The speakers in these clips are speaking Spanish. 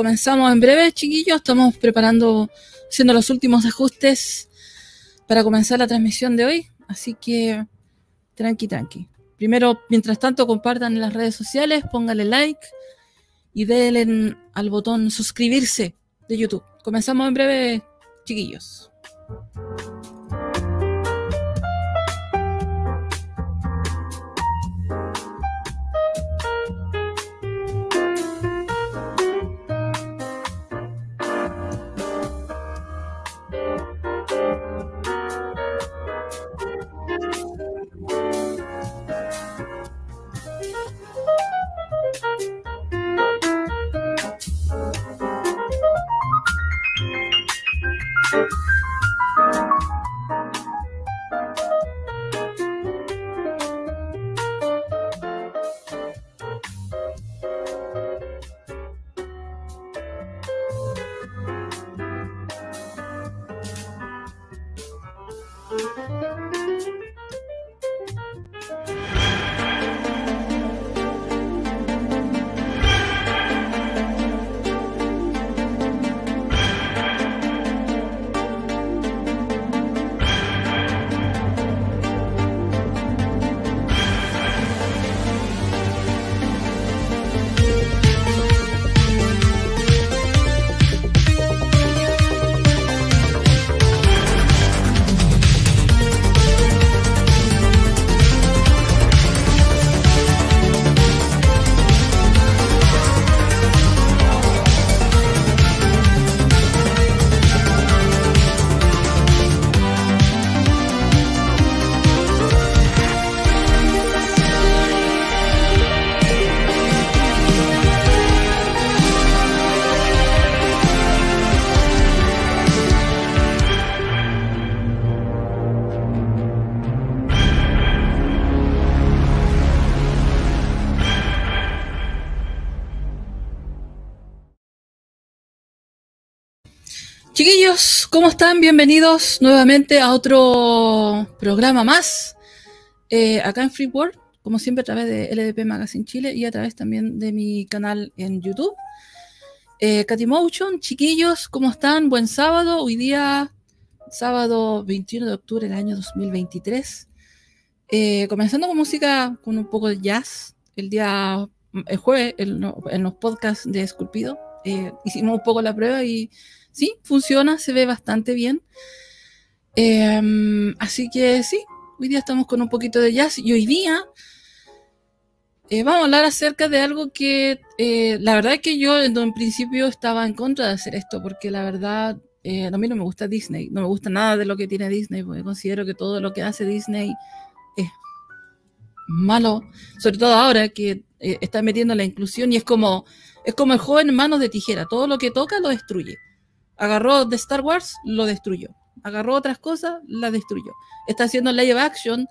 comenzamos en breve, chiquillos. Estamos preparando, haciendo los últimos ajustes para comenzar la transmisión de hoy. Así que, tranqui, tranqui. Primero, mientras tanto, compartan en las redes sociales, pónganle like y denle al botón suscribirse de YouTube. Comenzamos en breve, chiquillos. ¿cómo están? Bienvenidos nuevamente a otro programa más eh, acá en Free World, como siempre a través de LDP Magazine Chile y a través también de mi canal en YouTube. Eh, Katy Motion, chiquillos, ¿cómo están? Buen sábado, hoy día sábado 21 de octubre del año 2023. Eh, comenzando con música, con un poco de jazz, el día, el jueves, en los podcasts de Esculpido, eh, hicimos un poco la prueba y sí, funciona, se ve bastante bien. Em, así que sí, hoy día estamos con un poquito de jazz y hoy día eh, vamos a hablar acerca de algo que eh, la verdad es que yo en, principio estaba en contra de hacer esto porque la verdad eh, a mí no me gusta Disney, no me gusta nada de lo que tiene Disney porque considero que todo lo que hace Disney es malo, sobre todo ahora que está metiendo la inclusión y es como, es como el joven en manos de tijera, todo lo que toca lo destruye. Agarró de Star Wars, lo destruyó. Agarró otras cosas, la destruyó. Está haciendo live action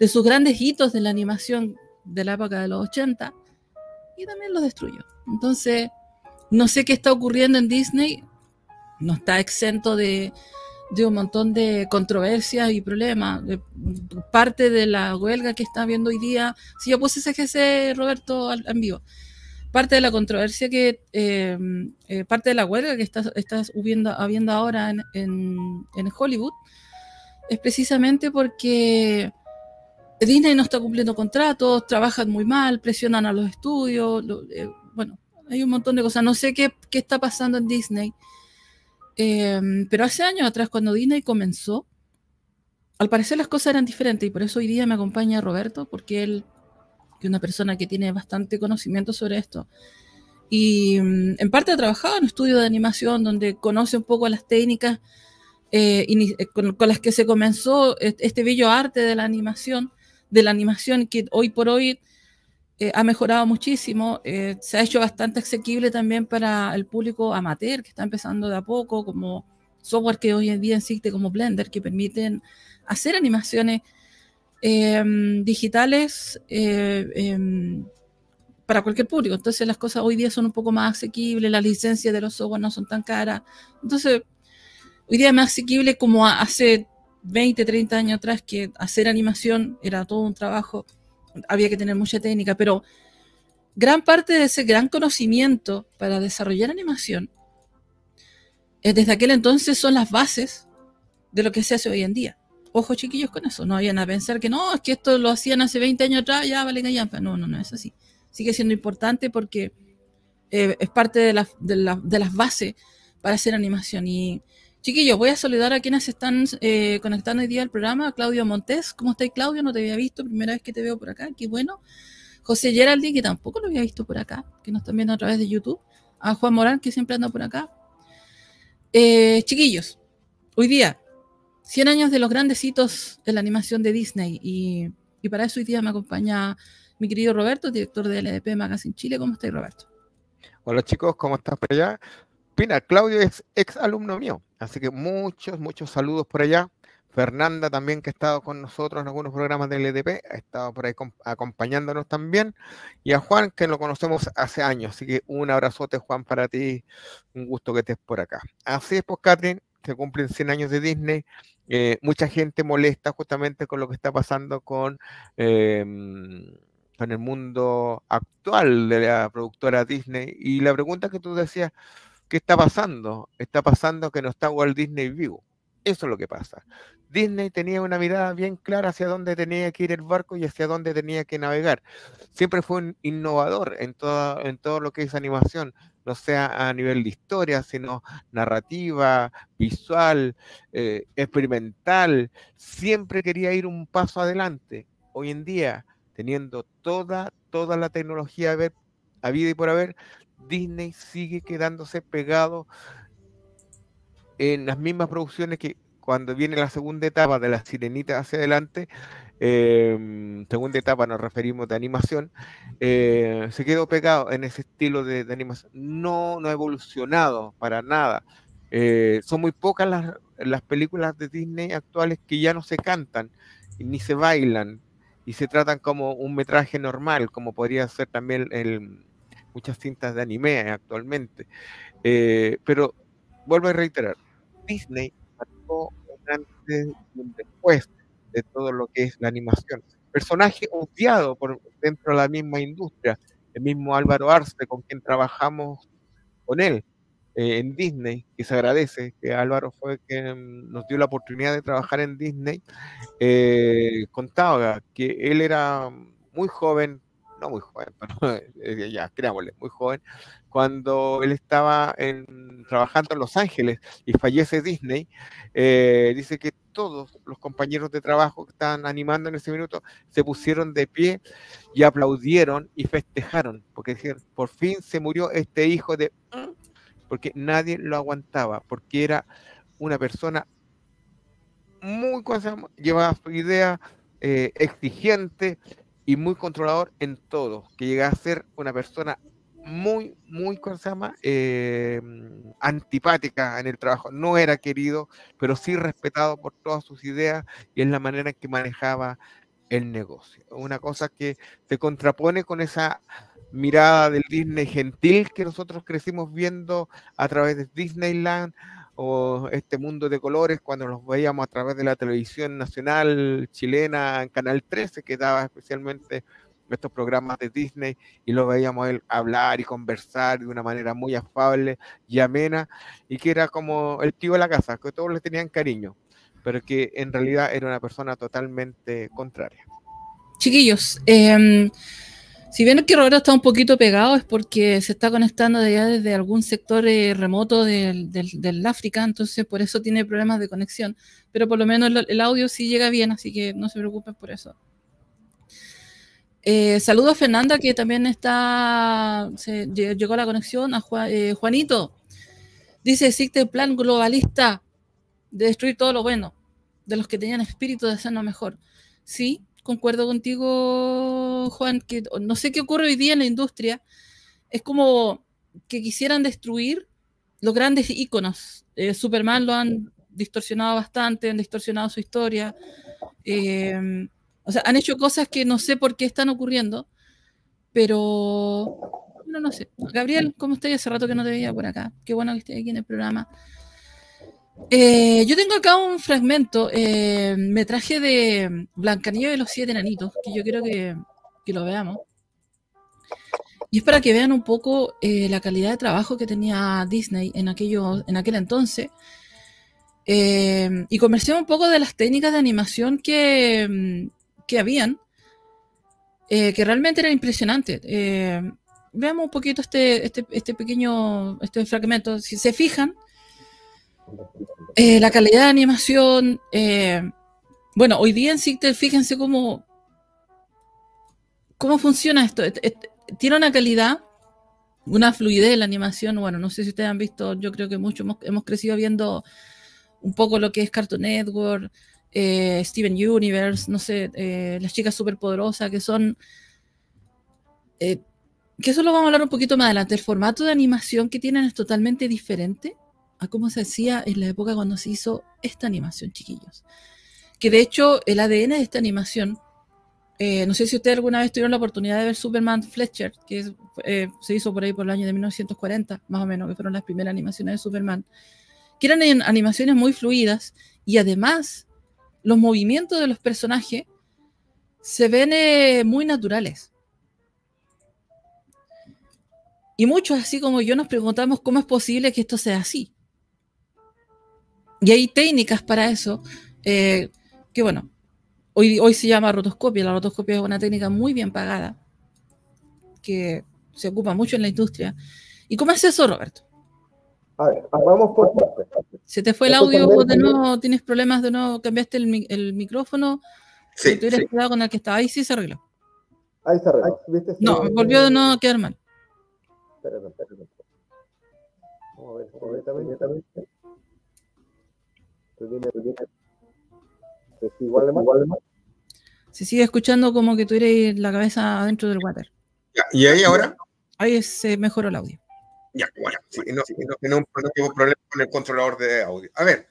de sus grandes hitos de la animación de la época de los 80 y también lo destruyó. Entonces, no sé qué está ocurriendo en Disney. No está exento de, de un montón de controversias y problemas. Parte de la huelga que está habiendo hoy día. Si yo puse ese GC, Roberto, en vivo parte de la controversia que, eh, eh, parte de la huelga que está, habiendo ahora en, Hollywood es precisamente porque Disney no está cumpliendo contratos, trabajan muy mal, presionan a los estudios, eh, bueno, hay un montón de cosas. No sé qué, qué está pasando en Disney, pero hace años atrás, cuando Disney comenzó, al parecer las cosas eran diferentes y por eso hoy día me acompaña Roberto, porque él que una persona que tiene bastante conocimiento sobre esto. Y mm, en parte ha trabajado en un estudio de animación donde conoce un poco las técnicas eh, eh, con, las que se comenzó este bello arte de la animación, de la animación que hoy por hoy eh, ha mejorado muchísimo, se ha hecho bastante asequible también para el público amateur que está empezando de a poco, como software que hoy en día existe como Blender, que permiten hacer animaciones Em, digitales eh, em, para cualquier público. Entonces las cosas hoy día son un poco más asequibles, las licencias de los software no son tan caras. Entonces, hoy día es más asequible como hace 20, 30 años atrás, que hacer animación era todo un trabajo, había que tener mucha técnica, pero gran parte de ese gran conocimiento para desarrollar animación, eh, desde aquel entonces son las bases de lo que se hace hoy en día ojo chiquillos con eso, no vayan a pensar que no, es que esto lo hacían hace 20 años atrás, ya vale allá. No, no, no es así. Sigue siendo importante porque eh, es parte de, las bases para hacer animación. Y chiquillos, voy a saludar a quienes están eh, conectando hoy día al programa. Claudio Montes, ¿cómo estáis, Claudio? No te había visto, primera vez que te veo por acá, qué bueno. José Geraldi, que tampoco lo había visto por acá, que nos están viendo a través de YouTube. A Juan Morán, que siempre anda por acá. Eh, chiquillos, hoy día 100 años de los grandes hitos de la animación de Disney. Y, para eso hoy día me acompaña mi querido Roberto, director de LDP Magazine Chile. ¿Cómo estáis, Roberto? Hola chicos, ¿cómo estás por allá? Pina, Claudio es ex alumno mío, así que muchos, muchos saludos por allá. Fernanda también, que ha estado con nosotros en algunos programas de LDP, ha estado por ahí acompañándonos también. Y a Juan, que lo conocemos hace años. Así que un abrazote, Juan, para ti. Un gusto que estés por acá. Así es, pues, Catherine, se cumplen 100 años de Disney, eh, mucha gente molesta justamente con lo que está pasando con, em, con el mundo actual de la productora Disney. Y la pregunta que tú decías, ¿qué está pasando? Está pasando que no está Walt Disney vivo. Eso es lo que pasa. Disney tenía una mirada bien clara hacia dónde tenía que ir el barco y hacia dónde tenía que navegar. Siempre fue un innovador en todo, en todo lo que es animación, no sea a nivel de historia, sino narrativa, visual, eh, experimental. Siempre quería ir un paso adelante. Hoy en día, teniendo toda, toda la tecnología a vida y por haber, Disney sigue quedándose pegado en las mismas producciones que cuando viene la segunda etapa de la sirenita hacia adelante, em, segunda etapa nos referimos de animación, eh, se quedó pegado en ese estilo de, animación. No, no ha evolucionado para nada. Eh, son muy pocas las, las, películas de Disney actuales que ya no se cantan ni se bailan y se tratan como un metraje normal, como podría ser también el, muchas cintas de anime actualmente. Eh, pero vuelvo a reiterar, Disney marcó un antes y después de todo lo que es la animación. Personaje odiado por, dentro de la misma industria, el mismo Álvaro Arce, con quien trabajamos con él eh, en Disney, que se agradece que Álvaro fue quien nos dio la oportunidad de trabajar en Disney, eh, contaba que él era muy joven, no muy joven, pero eh, ya, creámosle, muy joven, cuando él estaba trabajando en Los Ángeles y fallece Disney, eh, dice que todos los compañeros de trabajo que estaban animando en ese minuto se pusieron de pie y aplaudieron y festejaron, porque decían por fin se murió este hijo de... porque nadie lo aguantaba, porque era una persona muy llevaba su idea, eh, exigente y muy controlador en todo, que llegaba a ser una persona muy, muy, ¿cómo se llama? Eh, mm, antipática en el trabajo. No era querido, pero sí respetado por todas sus ideas y en la manera en que manejaba el negocio. Una cosa que se contrapone con esa mirada del Disney gentil que nosotros crecimos viendo a través de Disneyland o este mundo de colores cuando los veíamos a través de la televisión nacional chilena, Canal 13, que daba especialmente estos programas de Disney y lo veíamos él hablar y conversar de una manera muy afable y amena y que era como el tío de la casa, que todos le tenían cariño, pero que en realidad era una persona totalmente contraria. Chiquillos, em, si bien que Roberto está un poquito pegado es porque se está conectando de desde algún sector eh, remoto del, del, África, entonces por eso tiene problemas de conexión, pero por lo menos el, el audio sí llega bien, así que no se preocupen por eso. Eh, saludo a Fernanda, que también está, se, llegó la conexión, a eh, Juanito. Dice, existe el plan globalista de destruir todo lo bueno, de los que tenían espíritu de hacerlo mejor. Sí, concuerdo contigo, Juan, que no sé qué ocurre hoy día en la industria. Es como que quisieran destruir los grandes íconos. Eh, Superman lo han distorsionado bastante, han distorsionado su historia. O sea, han hecho cosas que no sé por qué están ocurriendo, pero no, no sé. Gabriel, ¿cómo estás? Hace rato que no te veía por acá. Qué bueno que estés aquí en el programa. Eh, yo tengo acá un fragmento, metraje eh, me traje de Blancanieves y los siete enanitos, que yo quiero que, lo veamos. Y es para que vean un poco eh, la calidad de trabajo que tenía Disney en, aquello, en aquel entonces. y conversemos un poco de las técnicas de animación que, que habían, eh, que realmente era impresionante eh, veamos un poquito este, este, este, pequeño este fragmento. Si se fijan, eh, la calidad de animación, bueno, hoy día en Sictel, fíjense cómo, cómo funciona esto. Tiene una calidad una fluidez de la animación. Bueno, no sé si ustedes han visto, yo creo que muchos hemos, crecido viendo un poco lo que es Cartoon Network, eh, Steven Universe, no sé, eh, las chicas superpoderosas, que son... Eh, que eso lo vamos a hablar un poquito más adelante. El formato de animación que tienen es totalmente diferente a cómo se hacía en la época cuando se hizo esta animación, chiquillos. Que de hecho el ADN de esta animación, no sé si ustedes alguna vez tuvieron la oportunidad de ver Superman Fletcher, que se hizo por ahí por el año de 1940, más o menos, que fueron las primeras animaciones de Superman, que eran animaciones muy fluidas y además los movimientos de los personajes se ven eh, muy naturales. Y muchos, así como yo, nos preguntamos cómo es posible que esto sea así. Y hay técnicas para eso, eh, que bueno, hoy, hoy se llama rotoscopia. La rotoscopia es una técnica muy bien pagada, que se ocupa mucho en la industria. ¿Y cómo es eso, Roberto? A vamos por parte. Se te fue el audio, de nuevo tienes problemas, de nuevo cambiaste el, el micrófono. Sí, si tuvieras sí. cuidado con el que estaba. Ahí sí se arregló. Ahí se arregló. ¿Viste? No, volvió de nuevo a quedar mal. Espérate, espérate. Vamos a ver, completamente. ¿Es igual de Se sigue escuchando como que tuviera la cabeza adentro del water. ¿Y ahí ahora? Ahí se mejoró el audio. Ya, bueno, no, no, tengo problema con el controlador de audio. A ver,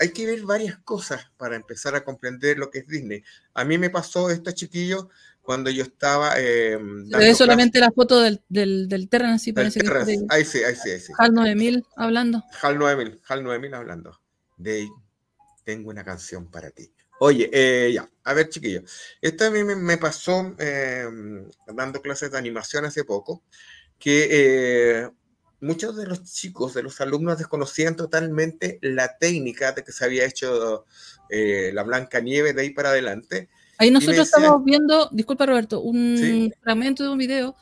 hay que ver varias cosas para empezar a comprender lo que es Disney. A mí me pasó esto, chiquillo, cuando yo estaba... Eh, es solamente la foto del, del, del sí, parece Ahí sí, ahí sí, ahí sí. Hal 9000 hablando. Hal 9000, Hal 9000 hablando. De Tengo una canción para ti. Oye, eh, ya, a ver, chiquillo. Esto a mí me, pasó em, dando clases de animación hace poco, que eh, muchos de los chicos, de los alumnos, desconocían totalmente la técnica de que se había hecho eh, la Blanca Nieve de ahí para adelante. Ahí nosotros estamos viendo, disculpa Roberto, un fragmento de un video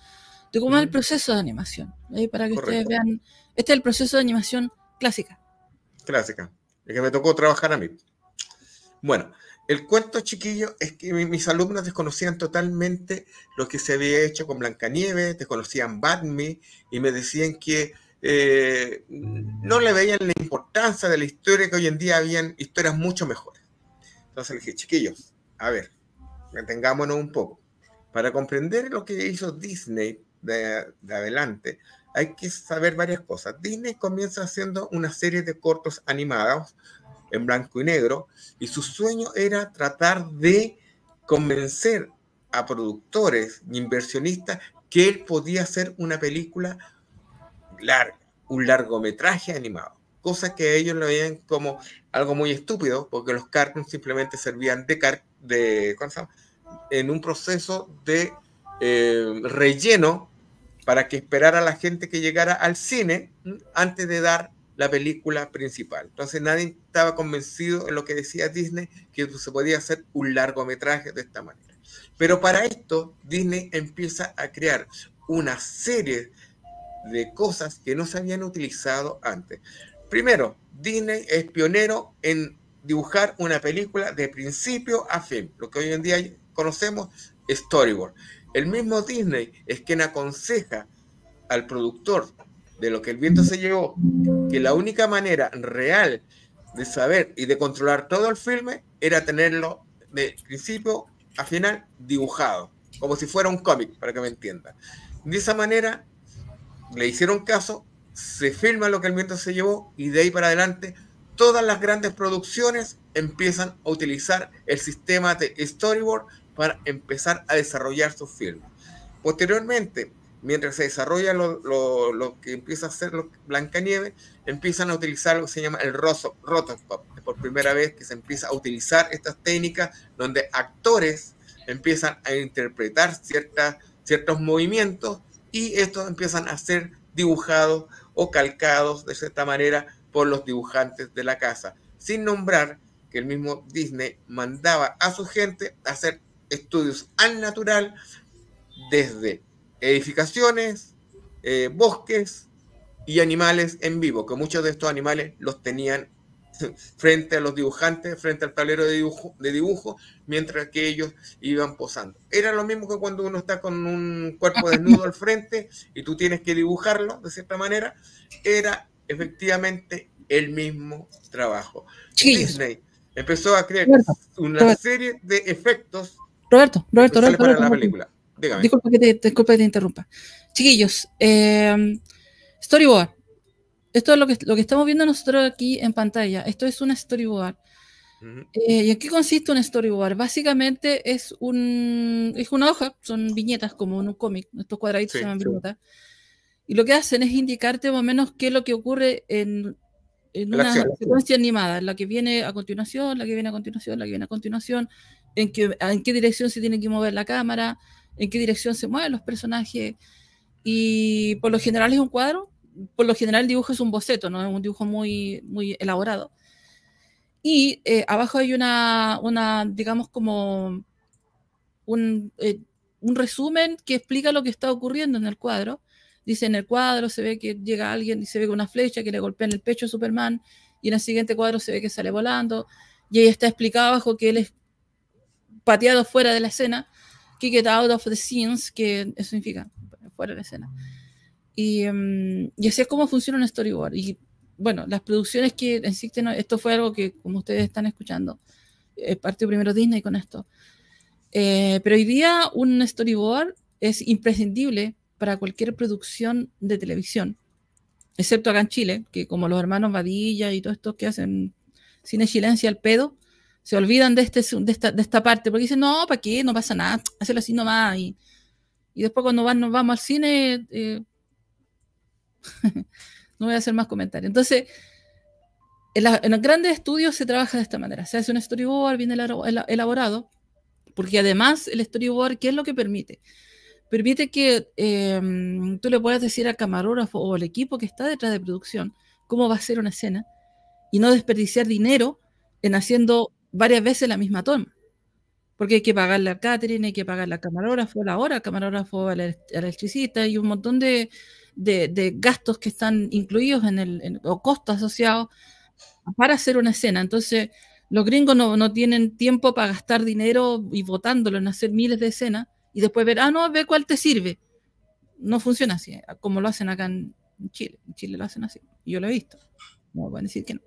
de cómo es el proceso de animación, ahí eh, para que ustedes vean. Este es el proceso de animación clásica. Clásica, el que me tocó trabajar a mí. Bueno, el cuento, chiquillo, es que mis alumnos desconocían totalmente lo que se había hecho con Blancanieves, desconocían Batman y me decían que eh, no le veían la importancia de la historia, que hoy en día habían historias mucho mejores. Entonces le dije, chiquillos, a ver, retengámonos un poco. Para comprender lo que hizo Disney de adelante, hay que saber varias cosas. Disney comienza haciendo una serie de cortos animados en blanco y negro, y su sueño era tratar de convencer a productores e inversionistas que él podía hacer una película larga, un largometraje animado, cosa que ellos lo veían como algo muy estúpido, porque los cartoons simplemente servían de, de en un proceso de eh, relleno para que esperara a la gente que llegara al cine antes de dar la película principal. Entonces nadie estaba convencido en lo que decía Disney que se podía hacer un largometraje de esta manera. Pero para esto Disney empieza a crear una serie de cosas que no se habían utilizado antes. Primero, Disney es pionero en dibujar una película de principio a fin, lo que hoy en día conocemos storyboard. El mismo Disney es quien aconseja al productor de lo que el viento se llevó, que la única manera real de saber y de controlar todo el filme era tenerlo de principio a final dibujado, como si fuera un cómic, para que me entiendan. De esa manera le hicieron caso, se filma lo que el viento se llevó y de ahí para adelante todas las grandes producciones empiezan a utilizar el sistema de storyboard para empezar a desarrollar sus filmes. Posteriormente, mientras se desarrolla lo, que empieza a hacer Blancanieves, empiezan a utilizar lo que se llama el rotoscop. Por primera vez que se empieza a utilizar estas técnicas donde actores empiezan a interpretar ciertos movimientos y estos empiezan a ser dibujados o calcados de cierta manera por los dibujantes de la casa, sin nombrar que el mismo Disney mandaba a su gente a hacer estudios al natural desde edificaciones, eh, bosques y animales en vivo, que muchos de estos animales los tenían frente a los dibujantes, frente al tablero de dibujo, de dibujo, mientras que ellos iban posando. Era lo mismo que cuando uno está con un cuerpo desnudo al frente y tú tienes que dibujarlo de cierta manera, era efectivamente el mismo trabajo. Disney empezó a crear una serie de efectos Roberto, para la película. Dígame. Disculpa que te, interrumpa. Chiquillos, eh, storyboard. Esto es lo que, lo que estamos viendo nosotros aquí en pantalla. Esto es un storyboard. Eh, ¿Y en qué consiste un storyboard? Básicamente es, un, es una hoja, son viñetas como en un cómic, estos cuadraditos se llaman viñetas. Y lo que hacen es indicarte más o menos qué es lo que ocurre en, en una secuencia animada, la que viene a continuación, la que viene a continuación, la que viene a continuación, en qué, en qué dirección se tiene que mover la cámara, en qué dirección se mueven los personajes. Y por lo general es un cuadro, por lo general el dibujo es un boceto, no es un dibujo muy, muy elaborado. Y eh, abajo hay una, digamos, como eh, un, resumen que explica lo que está ocurriendo en el cuadro. Dice, en el cuadro se ve que llega alguien y se ve una flecha que le golpea en el pecho a Superman, y en el siguiente cuadro se ve que sale volando, y ahí está explicado abajo que él es pateado fuera de la escena, que get out of the scenes, que eso significa fuera de la escena. Em, y, así es como funciona un storyboard. Y bueno, las producciones que existen, esto fue algo que, como ustedes están escuchando, parte eh, partió primero Disney con esto. Eh, pero hoy día un storyboard es imprescindible para cualquier producción de televisión, excepto acá en Chile, que como los hermanos Vadilla y todo esto que hacen cine chilense al pedo, se olvidan de, este, de, esta, parte, porque dicen, no, ¿para qué? No pasa nada, hacerlo así nomás. Y, y después cuando van, nos vamos al cine, eh, no voy a hacer más comentarios. Entonces, en, los grandes estudios se trabaja de esta manera. Se hace un storyboard bien elaborado, porque además el storyboard, ¿qué es lo que permite? Permite que em, tú le puedas decir al camarógrafo o al equipo que está detrás de producción cómo va a ser una escena y no desperdiciar dinero en haciendo varias veces la misma toma. Porque hay que pagarle a Catherine, hay que pagarle al camarógrafo, la hora al camarógrafo, al electricista y un montón de, de, gastos que están incluidos en el, o costos asociados para hacer una escena. Entonces, los gringos no, no, tienen tiempo para gastar dinero y votándolo en hacer miles de escenas y después ver, ah, no, ve cuál te sirve. No funciona así, como lo hacen acá en Chile. En Chile lo hacen así. Yo lo he visto. No pueden decir que no.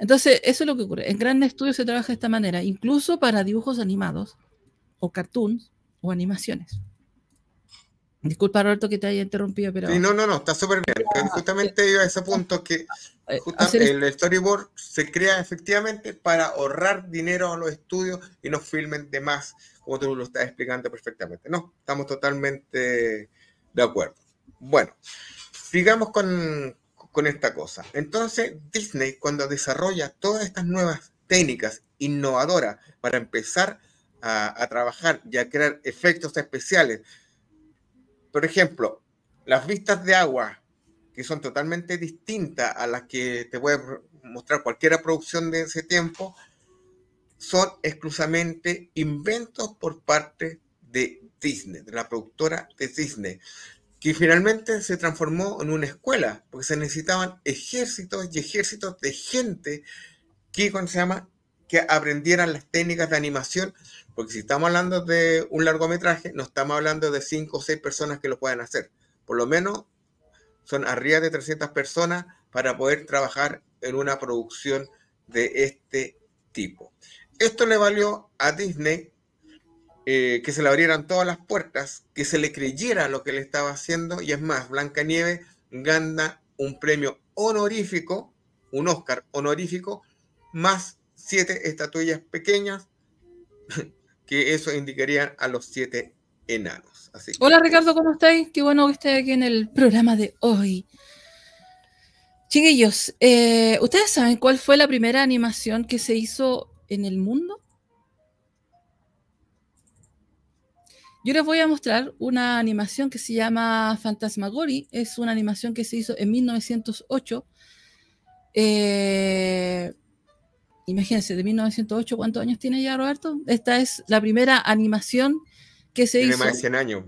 Entonces, eso es lo que ocurre. En grandes estudios se trabaja de esta manera, incluso para dibujos animados, o cartoons, o animaciones. Disculpa, Roberto, que te haya interrumpido, pero... no, no, no, está súper bien. Ah, justamente iba a ese ah, punto que eh, el storyboard se crea efectivamente para ahorrar dinero a los estudios y no filmen de más, como tú lo estás explicando perfectamente. No, estamos totalmente de acuerdo. Bueno, sigamos con, con esta cosa. Entonces, Disney, cuando desarrolla todas estas nuevas técnicas innovadoras para empezar a, trabajar y a crear efectos especiales, por ejemplo, las vistas de agua, que son totalmente distintas a las que te voy a mostrar cualquier producción de ese tiempo, son exclusivamente inventos por parte de Disney, de la productora de Disney que finalmente se transformó en una escuela, porque se necesitaban ejércitos y ejércitos de gente que, se llama? que aprendieran las técnicas de animación, porque si estamos hablando de un largometraje, no estamos hablando de cinco o seis personas que lo puedan hacer. Por lo menos son arriba de 300 personas para poder trabajar en una producción de este tipo. Esto le valió a Disney eh, que se le abrieran todas las puertas, que se le creyera lo que le estaba haciendo, y es más, Blancanieves gana un premio honorífico, un Oscar honorífico, más siete estatuillas pequeñas, que eso indicaría a los siete enanos. Así Hola Ricardo, ¿cómo estáis? Qué bueno que estéis aquí en el programa de hoy. Chiquillos, eh, ¿ustedes saben cuál fue la primera animación que se hizo en el mundo? Yo les voy a mostrar una animación que se llama Fantasmagory. Es una animación que se hizo en 1908. Eh, imagínense, de 1908, ¿cuántos años tiene ya Roberto? Esta es la primera animación que se hizo. más de 100 años.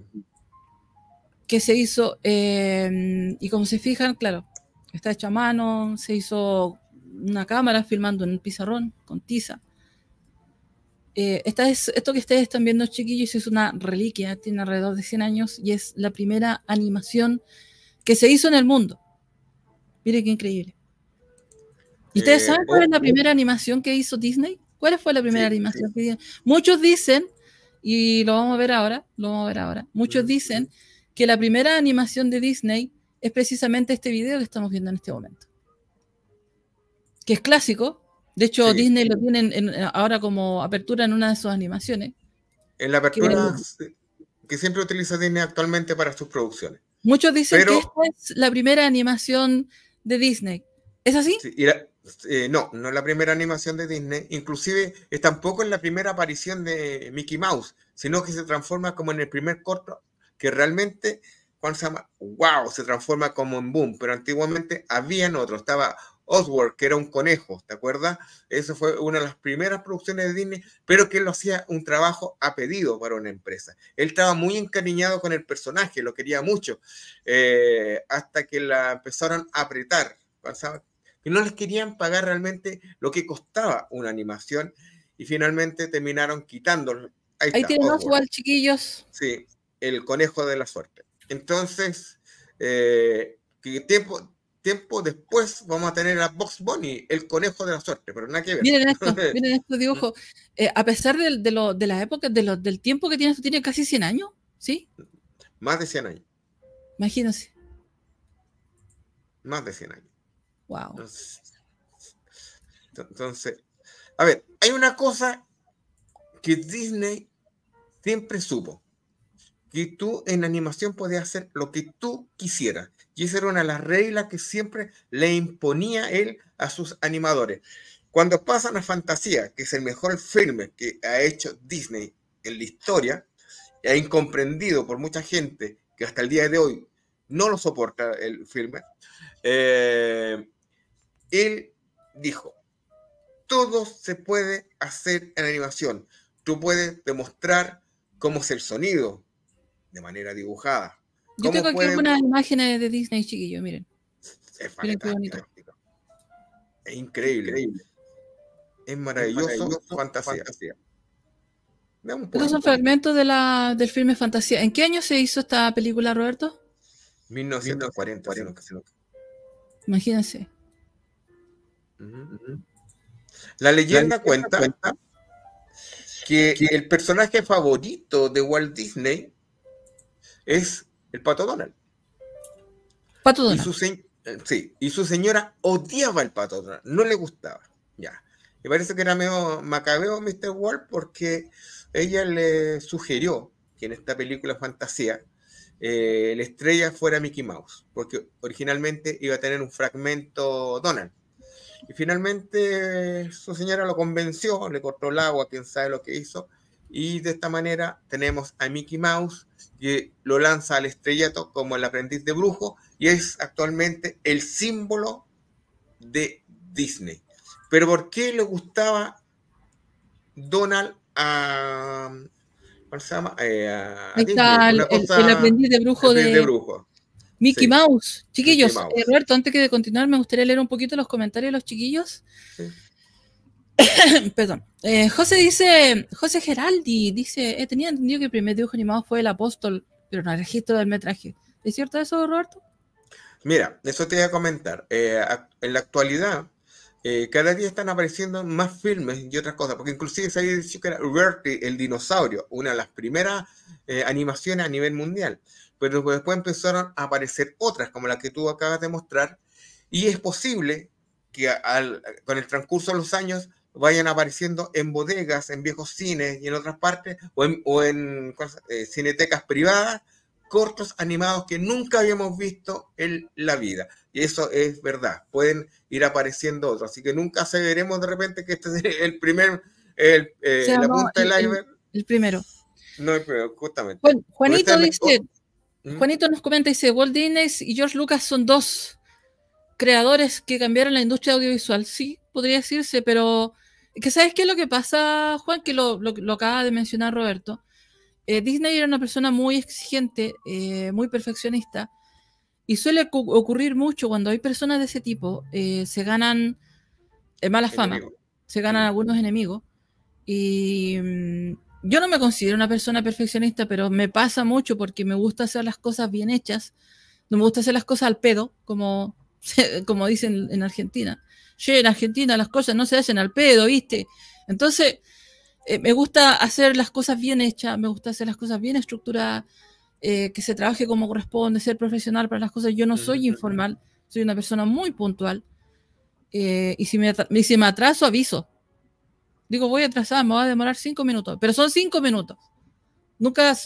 Que se hizo, eh, y como se fijan, claro, está hecha a mano, se hizo una cámara filmando en un pizarrón con tiza. Eh, esto que ustedes están viendo, chiquillos, es una reliquia, tiene alrededor de 100 años y es la primera animación que se hizo en el mundo. miren qué increíble. ¿Y ustedes eh, saben cuál es la oh, primera oh. animación que hizo Disney? ¿Cuál fue la primera animación Muchos dicen, y lo vamos a ver ahora, lo vamos a ver ahora, muchos mm. dicen que la primera animación de Disney es precisamente este video que estamos viendo en este momento, que es clásico, de hecho, Disney lo tiene ahora como apertura en una de sus animaciones. En la apertura que, siempre utiliza Disney actualmente para sus producciones. Muchos dicen que esta es la primera animación de Disney. ¿Es así? Eh, no, no es la primera animación de Disney. Inclusive es tampoco en la primera aparición de Mickey Mouse, sino que se transforma como en el primer corto que realmente, ¿cuál se llama? ¡Wow! Se transforma como en boom. Pero antiguamente habían otro. Estaba Oswald, que era un conejo, ¿te acuerdas? Eso fue una de las primeras producciones de Disney, pero que él lo hacía un trabajo a pedido para una empresa. Él estaba muy encariñado con el personaje, lo quería mucho, eh, hasta que la empezaron a apretar. que no les querían pagar realmente lo que costaba una animación y finalmente terminaron quitándolo. Ahí, Oswald. chiquillos. Sí, el conejo de la suerte. Entonces, eh, que tiempo, tiempo después vamos a tener a Box Bunny, el conejo de la suerte, pero nada que ver. Miren esto, miren estos dibujos. Eh, a pesar de, de, época de las épocas, de del tiempo que tiene esto, tiene casi 100 años, ¿sí? Más de 100 años. Imagínense. Más de 100 años. Wow. Entonces, entonces, a ver, hay una cosa que Disney siempre supo, que tú en animación podías hacer lo que tú quisieras y esa era una de las reglas que siempre le imponía él a sus animadores. Cuando pasa a Fantasía, que es el mejor filme que ha hecho Disney en la historia, y ha incomprendido por mucha gente que hasta el día de hoy no lo soporta el filme, eh, él dijo, todo se puede hacer en animación. Tú puedes demostrar cómo es el sonido de manera dibujada, yo tengo aquí unas algunas imágenes de Disney, chiquillo, miren. Es Es increíble. Es maravilloso, es fantasía. Estos son fragmentos de la, del filme Fantasía. ¿En qué año se hizo esta película, Roberto? 1940. Imagínense. La leyenda cuenta, que el personaje favorito de Walt Disney es el pato Donald. Pato Donald. Y su, eh, sí, y su señora odiaba el pato Donald, no le gustaba. Ya. Me parece que era medio macabeo Mr. Ward porque ella le sugirió que en esta película fantasía eh, la estrella fuera Mickey Mouse, porque originalmente iba a tener un fragmento Donald. Y finalmente eh, su señora lo convenció, le cortó el agua, quién sabe lo que hizo, y de esta manera tenemos a Mickey Mouse que lo lanza al estrellato como el aprendiz de brujo y es actualmente el símbolo de Disney. Pero ¿por qué le gustaba Donald a... ¿Cómo se llama? Eh, el, aprendiz de brujo de, Mickey Mouse. Chiquillos, eh, Roberto, antes que de continuar, me gustaría leer un poquito los comentarios de los chiquillos. Sí. Perdón. Eh, José dice, José Geraldi dice, he eh, tenía entendido que el primer dibujo animado fue El Apóstol, pero no el registro del metraje. ¿Es cierto eso, Roberto? Mira, eso te voy a comentar. Eh, en la actualidad, cada día están apareciendo más filmes y otras cosas, porque inclusive se había dicho que era el dinosaurio, una de las primeras animaciones a nivel mundial. Pero después empezaron a aparecer otras, como la que tú acabas de mostrar, y es posible que con el transcurso de los años vayan apareciendo en bodegas, en viejos cines y en otras partes, o en, eh, cinetecas privadas, cortos animados que nunca habíamos visto en la vida. Y eso es verdad, pueden ir apareciendo otros. Así que nunca se veremos de repente que este es el primer, eh, el, primero. No, el primero, justamente. Juanito dice, Juanito nos comenta, dice, Walt Disney y George Lucas son dos creadores que cambiaron la industria audiovisual. Sí, podría decirse, pero que sabes qué es lo que pasa, Juan, que lo, acaba de mencionar Roberto. Eh, Disney era una persona muy exigente, eh, muy perfeccionista, y suele ocurrir mucho cuando hay personas de ese tipo, eh, se ganan mala fama, se ganan algunos enemigos. Y mm, yo no me considero una persona perfeccionista, pero me pasa mucho porque me gusta hacer las cosas bien hechas, no me gusta hacer las cosas al pedo, como, como dicen en Argentina che, en Argentina las cosas no se hacen al pedo, ¿viste? Entonces, eh, me gusta hacer las cosas bien hechas, me gusta hacer las cosas bien estructuradas, eh, que se trabaje como corresponde, ser profesional para las cosas. Yo no soy informal, soy una persona muy puntual. Eh, y si me, si me atraso, aviso. Digo, voy atrasada, me va a demorar cinco minutos, pero son cinco minutos. Nunca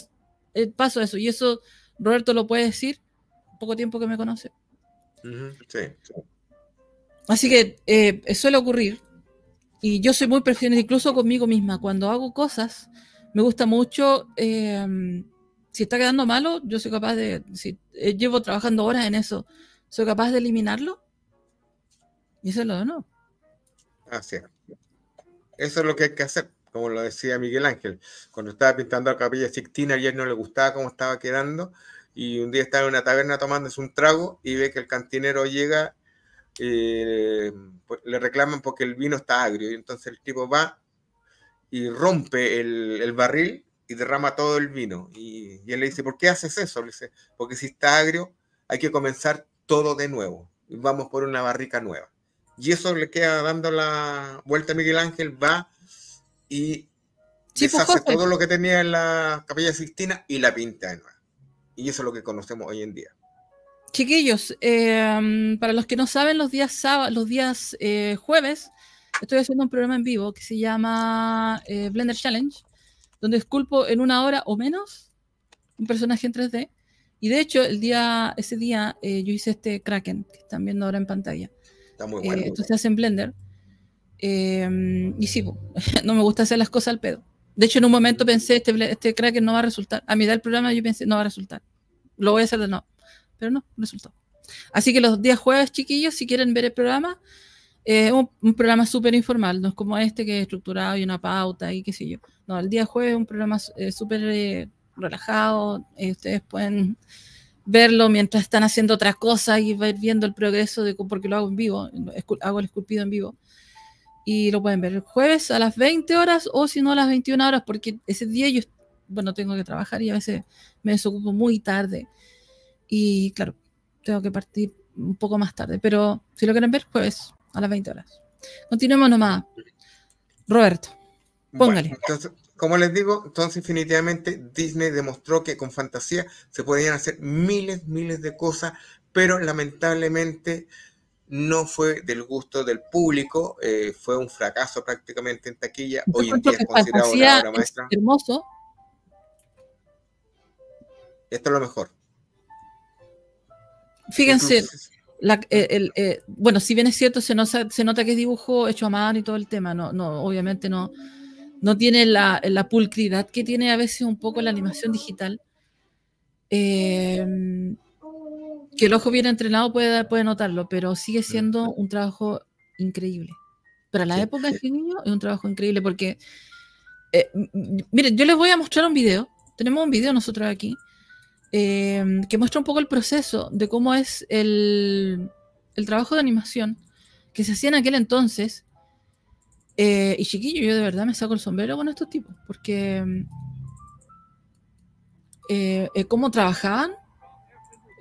paso eso. Y eso Roberto lo puede decir, poco tiempo que me conoce. Sí, sí. Así que eh, suele ocurrir. Y yo soy muy perfeccionista, incluso conmigo misma. Cuando hago cosas, me gusta mucho. Em, si está quedando malo, yo soy capaz de. Si, eh, llevo trabajando horas en eso, soy capaz de eliminarlo. Y eso es lo de no. Así es. Eso es lo que hay que hacer, como lo decía Miguel Ángel. Cuando estaba pintando la capilla Sixtina, ayer no le gustaba cómo estaba quedando. Y un día estaba en una taberna tomándose un trago y ve que el cantinero llega eh, pues, le reclaman porque el vino está agrio. Y entonces el tipo va y rompe el, barril y derrama todo el vino. Y, él le dice, ¿por qué haces eso? Le dice, porque si está agrio hay que comenzar todo de nuevo. Y vamos por una barrica nueva. Y eso le queda dando la vuelta a Miguel Ángel, va y pues, hace todo lo que tenía en la capilla Sixtina y la pinta de nuevo. Y eso es lo que conocemos hoy en día. Chiquillos, em, para los que no saben, los días, sábado, los días eh, jueves estoy haciendo un programa en vivo que se llama eh, Blender Challenge, donde esculpo en una hora o menos un personaje en 3D. Y de hecho, el día, ese día eh, yo hice este Kraken, que están viendo ahora en pantalla. Está muy bueno. esto se hace en Blender. Em, y sí, no me gusta hacer las cosas al pedo. De hecho, en un momento pensé, este, este Kraken no va a resultar. A da el programa yo pensé, no va a resultar. Lo voy a hacer de nuevo pero no, resultó. Así que los días jueves, chiquillos, si quieren ver el programa, es eh, un, programa súper informal, no es como este que es estructurado y una pauta y qué sé yo. No, el día jueves es un programa eh, súper eh, relajado, ustedes pueden verlo mientras están haciendo otras cosas y ver viendo el progreso de porque lo hago en vivo, hago el esculpido en vivo. Y lo pueden ver el jueves a las 20 horas o si no a las 21 horas, porque ese día yo, bueno, tengo que trabajar y a veces me desocupo muy tarde. Y claro, tengo que partir un poco más tarde, pero si lo quieren ver, pues a las 20 horas. Continuemos nomás. Roberto, póngale. como les digo, entonces definitivamente Disney demostró que con fantasía se podían hacer miles, miles de cosas, pero lamentablemente no fue del gusto del público, eh, fue un fracaso prácticamente en taquilla. Hoy en día es considerado una obra maestra. Hermoso. Esto es lo mejor. Fíjense, eh, eh, bueno, si bien es cierto, se nota, que es dibujo hecho a mano y todo el tema, no, obviamente no, no tiene la, la pulcridad que tiene a veces un poco la animación digital. Em, que el ojo bien entrenado puede, puede notarlo, pero sigue siendo un trabajo increíble. Para la época sí. de niño es un trabajo increíble porque, eh, miren, yo les voy a mostrar un video. Tenemos un video nosotros aquí Em, que muestra un poco el proceso de cómo es el, el trabajo de animación que se hacía en aquel entonces. Eh, y chiquillo, yo de verdad me saco el sombrero con estos tipos, porque em, eh, eh, cómo trabajaban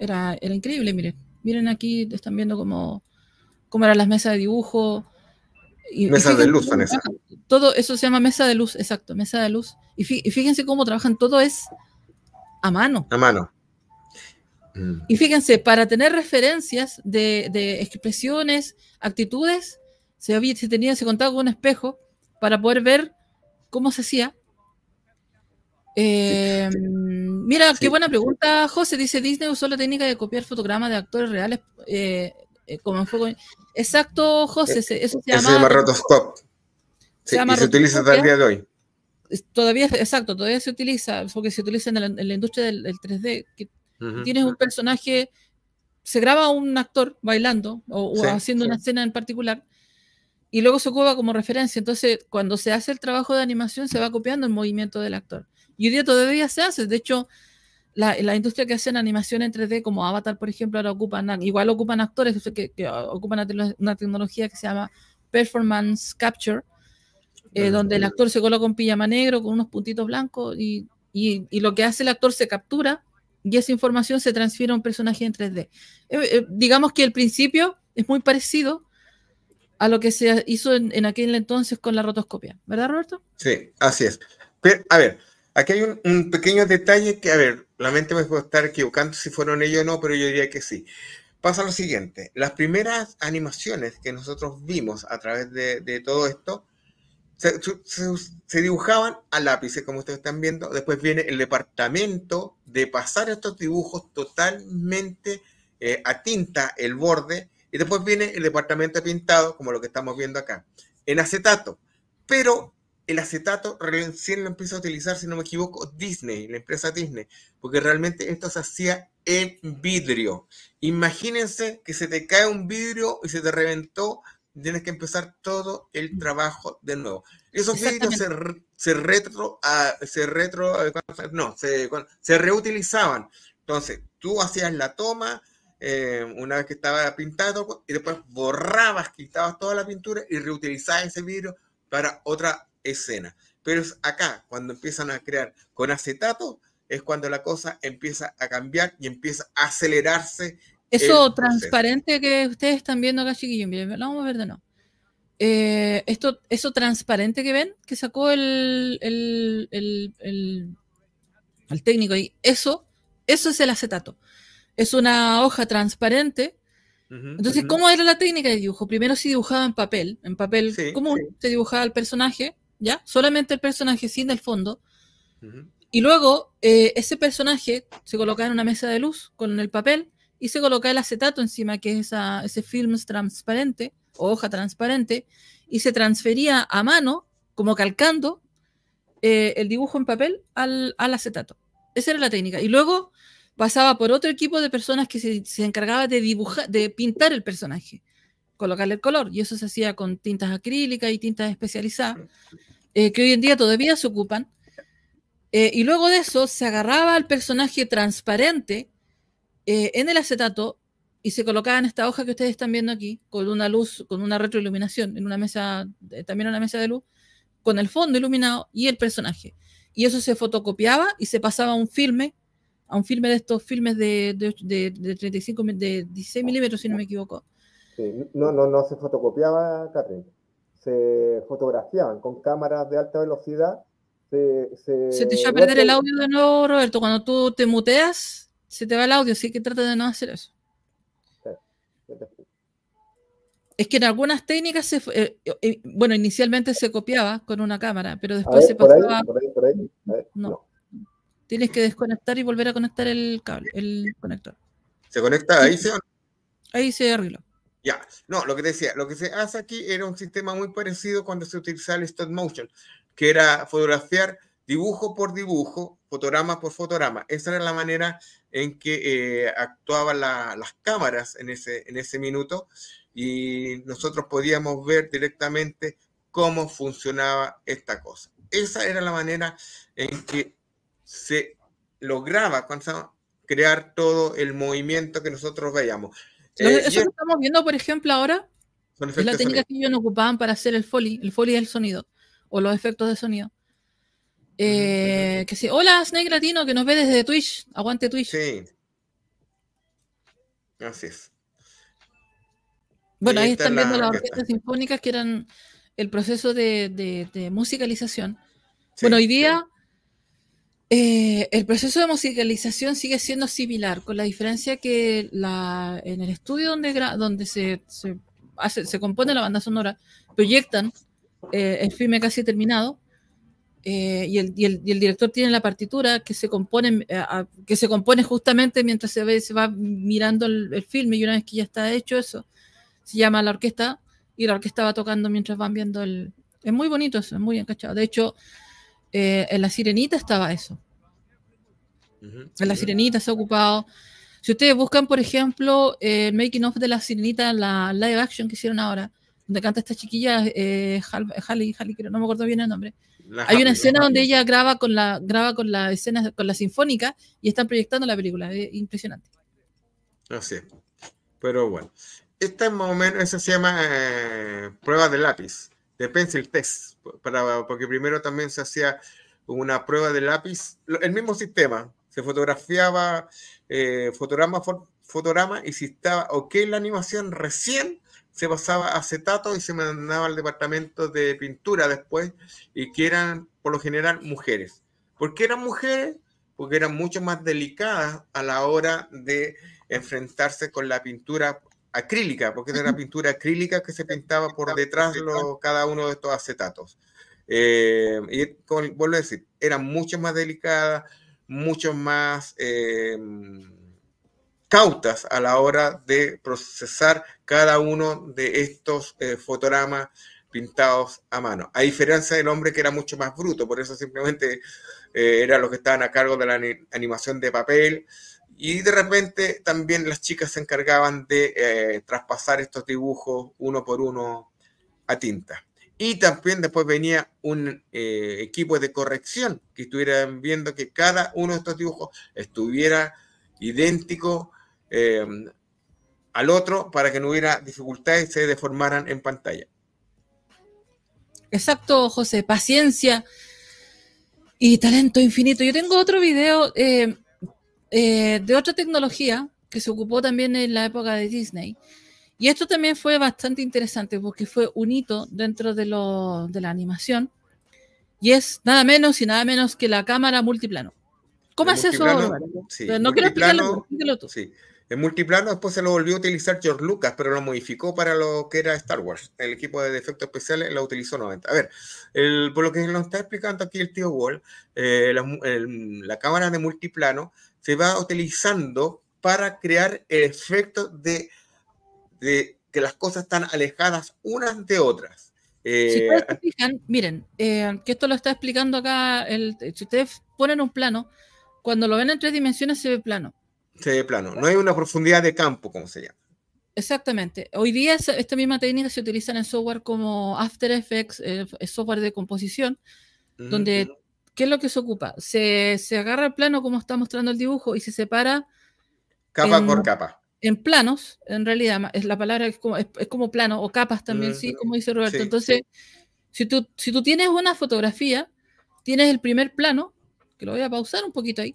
era, era increíble, miren. Miren aquí, están viendo cómo, cómo eran las mesas de dibujo, y, mesa de luz, Todo eso se llama mesa de luz, exacto, mesa de luz. Y, fíjense cómo trabajan, todo es a mano. A mano. Y fíjense, para tener referencias de, expresiones, actitudes, se, había, se tenía, ese contaba con un espejo para poder ver cómo se hacía. Eh, mira, qué buena pregunta, José. Dice, Disney usó la técnica de copiar fotogramas de actores reales eh, eh, como Exacto, José. Eso se llama, se llama rotoscop. y se utiliza hasta el día de hoy todavía, exacto, todavía se utiliza, porque se utiliza en la, industria del, 3D, que tienes un personaje, se graba un actor bailando o, haciendo una escena en particular, y luego se ocupa como referencia. Entonces, cuando se hace el trabajo de animación, se va copiando el movimiento del actor. Y hoy día todavía se hace, de hecho... La, industria que hacen animación en 3D, como Avatar, por ejemplo, ahora ocupan, igual ocupan actores que ocupan una, tecnología que se llama Performance Capture, eh, donde el actor se coloca con pijama negro con unos puntitos blancos y, lo que hace el actor se captura y esa información se transfiere a un personaje en 3D. Eh, eh, digamos que el principio es muy parecido a lo que se hizo en, aquel entonces con la rotoscopia, ¿verdad Roberto? Sí, así es. Pero, a ver, aquí hay un, pequeño detalle que, a ver, la mente me puede estar equivocando si fueron ellos o no, pero yo diría que sí pasa lo siguiente, las primeras animaciones que nosotros vimos a través de, de, todo esto se, dibujaban a lápices, como ustedes están viendo. Después viene el departamento de pasar estos dibujos totalmente eh, a tinta, el borde. Y después viene el departamento pintado, como lo que estamos viendo acá, en acetato. Pero el acetato recién lo empieza a utilizar, si no me equivoco, Disney, la empresa Disney, porque realmente esto se hacía en vidrio. Imagínense que se te cae un vidrio y se te reventó tienes que empezar todo el trabajo de nuevo. Esos vidrios se, retro, ah, se retro, eh, no, se, reutilizaban. Entonces, tú hacías la toma eh, una vez que estaba pintado y después borrabas, quitabas toda la pintura y reutilizabas ese vidrio para otra escena. Pero es acá, cuando empiezan a crear con acetato, es cuando la cosa empieza a cambiar y empieza a acelerarse eso transparente que ustedes están viendo acá, chiquillos, miren, lo vamos a ver de no. Eh, esto, eso transparente que ven, que sacó el, técnico ahí, eso, eso es el acetato. Es una hoja transparente. Entonces, ¿cómo era la técnica de dibujo? Primero se dibujaba en papel, en papel común, se dibujaba el personaje, ¿ya? Solamente el personaje sin el fondo. Y luego, eh, ese personaje se colocaba en una mesa de luz con el papel y se colocaba el acetato encima, que es ese film transparente o hoja transparente, y se transfería a mano, como calcando, eh, el dibujo en papel al, acetato. Esa era la técnica. Y luego pasaba por otro equipo de personas que se, encargaba de, dibujar, de pintar el personaje, colocarle el color, y eso se hacía con tintas acrílicas y tintas especializadas, eh, que hoy en día todavía se ocupan. Eh, y luego de eso se agarraba al personaje transparente, eh, en el acetato y se colocaba en esta hoja que ustedes están viendo aquí, con una luz, con una retroiluminación, en una mesa, eh, también una mesa de luz, con el fondo iluminado y el personaje. Y eso se fotocopiaba y se pasaba a un filme, a un filme de estos filmes de, 35, de 16 milímetros, si no me equivoco. Sí. No, no, no se fotocopiaba, Catherine. Se fotografiaban con cámaras de alta velocidad. Se, se te echó a perder el audio de nuevo, Roberto. Cuando tú te muteas, se te va el audio, así que trata de no hacer eso. Es que en algunas técnicas, se, eh, eh, eh, bueno, inicialmente se copiaba con una cámara, pero después se pasaba... no. Tienes que desconectar y volver a conectar el cable, el conector. ¿Se conecta ahí, Ahí se arregló. Ya, no, lo que decía, lo que se hace aquí era un sistema muy parecido cuando se utilizaba el stop motion, que era fotografiar dibujo por dibujo, fotograma por fotograma. Esa era la manera en que eh, actuaban las cámaras en ese, en ese minuto y nosotros podíamos ver directamente cómo funcionaba esta cosa. Esa era la manera en que se lograba crear todo el movimiento que nosotros veíamos. Eh, eso lo estamos viendo, por ejemplo, ahora es la técnica que ellos ocupaban para hacer el foley, el foley del sonido o los efectos de sonido. Eh, que sí. Hola, Snake Latino, que nos ve desde Twitch. Aguante Twitch. Sí. gracias Bueno, ahí, están viendo las orquestas sinfónicas que eran el proceso de, musicalización. bueno, hoy día eh, el proceso de musicalización sigue siendo similar, con la diferencia que la, en el estudio donde, donde se, se, compone la banda sonora, proyectan eh, el filme casi terminado eh, y, el, director tiene la partitura que se compone, eh, que se compone justamente mientras se, ve, se va mirando el, el, filme y una vez que ya está hecho eso, se llama la orquesta y la orquesta va tocando mientras van viendo el... Es muy bonito eso, es muy encachado. De hecho, eh, en La Sirenita estaba eso. En La Sirenita se ha ocupado... Si ustedes buscan, por ejemplo, el making of de La Sirenita, la live action que hicieron ahora, donde canta esta chiquilla, eh, Haley no me acuerdo bien el nombre, hay una escena donde ella graba con la graba con la escena con la sinfónica y están proyectando la película, es impresionante. Así es. Pero bueno, este es más o menos se llama eh, prueba de lápiz, de pencil test, para porque primero también se hacía una prueba de lápiz, el mismo sistema, se fotografiaba eh, fotograma fotograma y si estaba ok la animación recién se basaba acetato y se mandaba al departamento de pintura después, y que eran por lo general mujeres. ¿Por qué eran mujeres? Porque eran mucho más delicadas a la hora de enfrentarse con la pintura acrílica, porque era pintura acrílica que se pintaba por detrás de cada uno de estos acetatos. Eh, y vuelvo a decir, eran mucho más delicadas, mucho más... Eh, cautas a la hora de procesar cada uno de estos eh, fotogramas pintados a mano. A diferencia del hombre que era mucho más bruto, por eso simplemente era eh, eran los que estaban a cargo de la animación de papel. Y de repente también las chicas se encargaban de eh, traspasar estos dibujos uno por uno a tinta. Y también después venía un equipo de corrección que estuvieran viendo que cada uno de estos dibujos estuviera idéntico Em, al otro para que no hubiera dificultades y se deformaran en pantalla. Exacto, José, paciencia y talento infinito. Yo tengo otro video em, eh, de otra tecnología que se ocupó también en la época de Disney. Y esto también fue bastante interesante porque fue un hito dentro de, de la animación. Y es nada menos y nada menos que la cámara multiplano. ¿Cómo eso? no quiero explicarlo, Sí el multiplano después se lo volvió a utilizar George Lucas, pero lo modificó para lo que era Star Wars. El equipo de efectos especiales lo utilizó 90. A ver, por lo que nos está explicando aquí el tío Wall, eh, la, cámara de multiplano se va utilizando para crear el efecto de, de que las cosas están alejadas unas de otras. Eh, si fijan, miren, eh, que esto lo está explicando acá, si ustedes ponen un plano, cuando lo ven en tres dimensiones se ve plano plano. No pues hay una profundidad de campo, como se llama. Exactamente. Hoy día esta misma técnica se utiliza en software como After Effects, eh, software de composición, donde, ¿qué es lo que se ocupa? Se, se, agarra el plano como está mostrando el dibujo y se separa. Capa por capa. En planos, en realidad, es la palabra es como, es, como plano o capas también, sí, como dice Roberto. Entonces, Si, tú, si tú tienes una fotografía, tienes el primer plano, que lo voy a pausar un poquito ahí,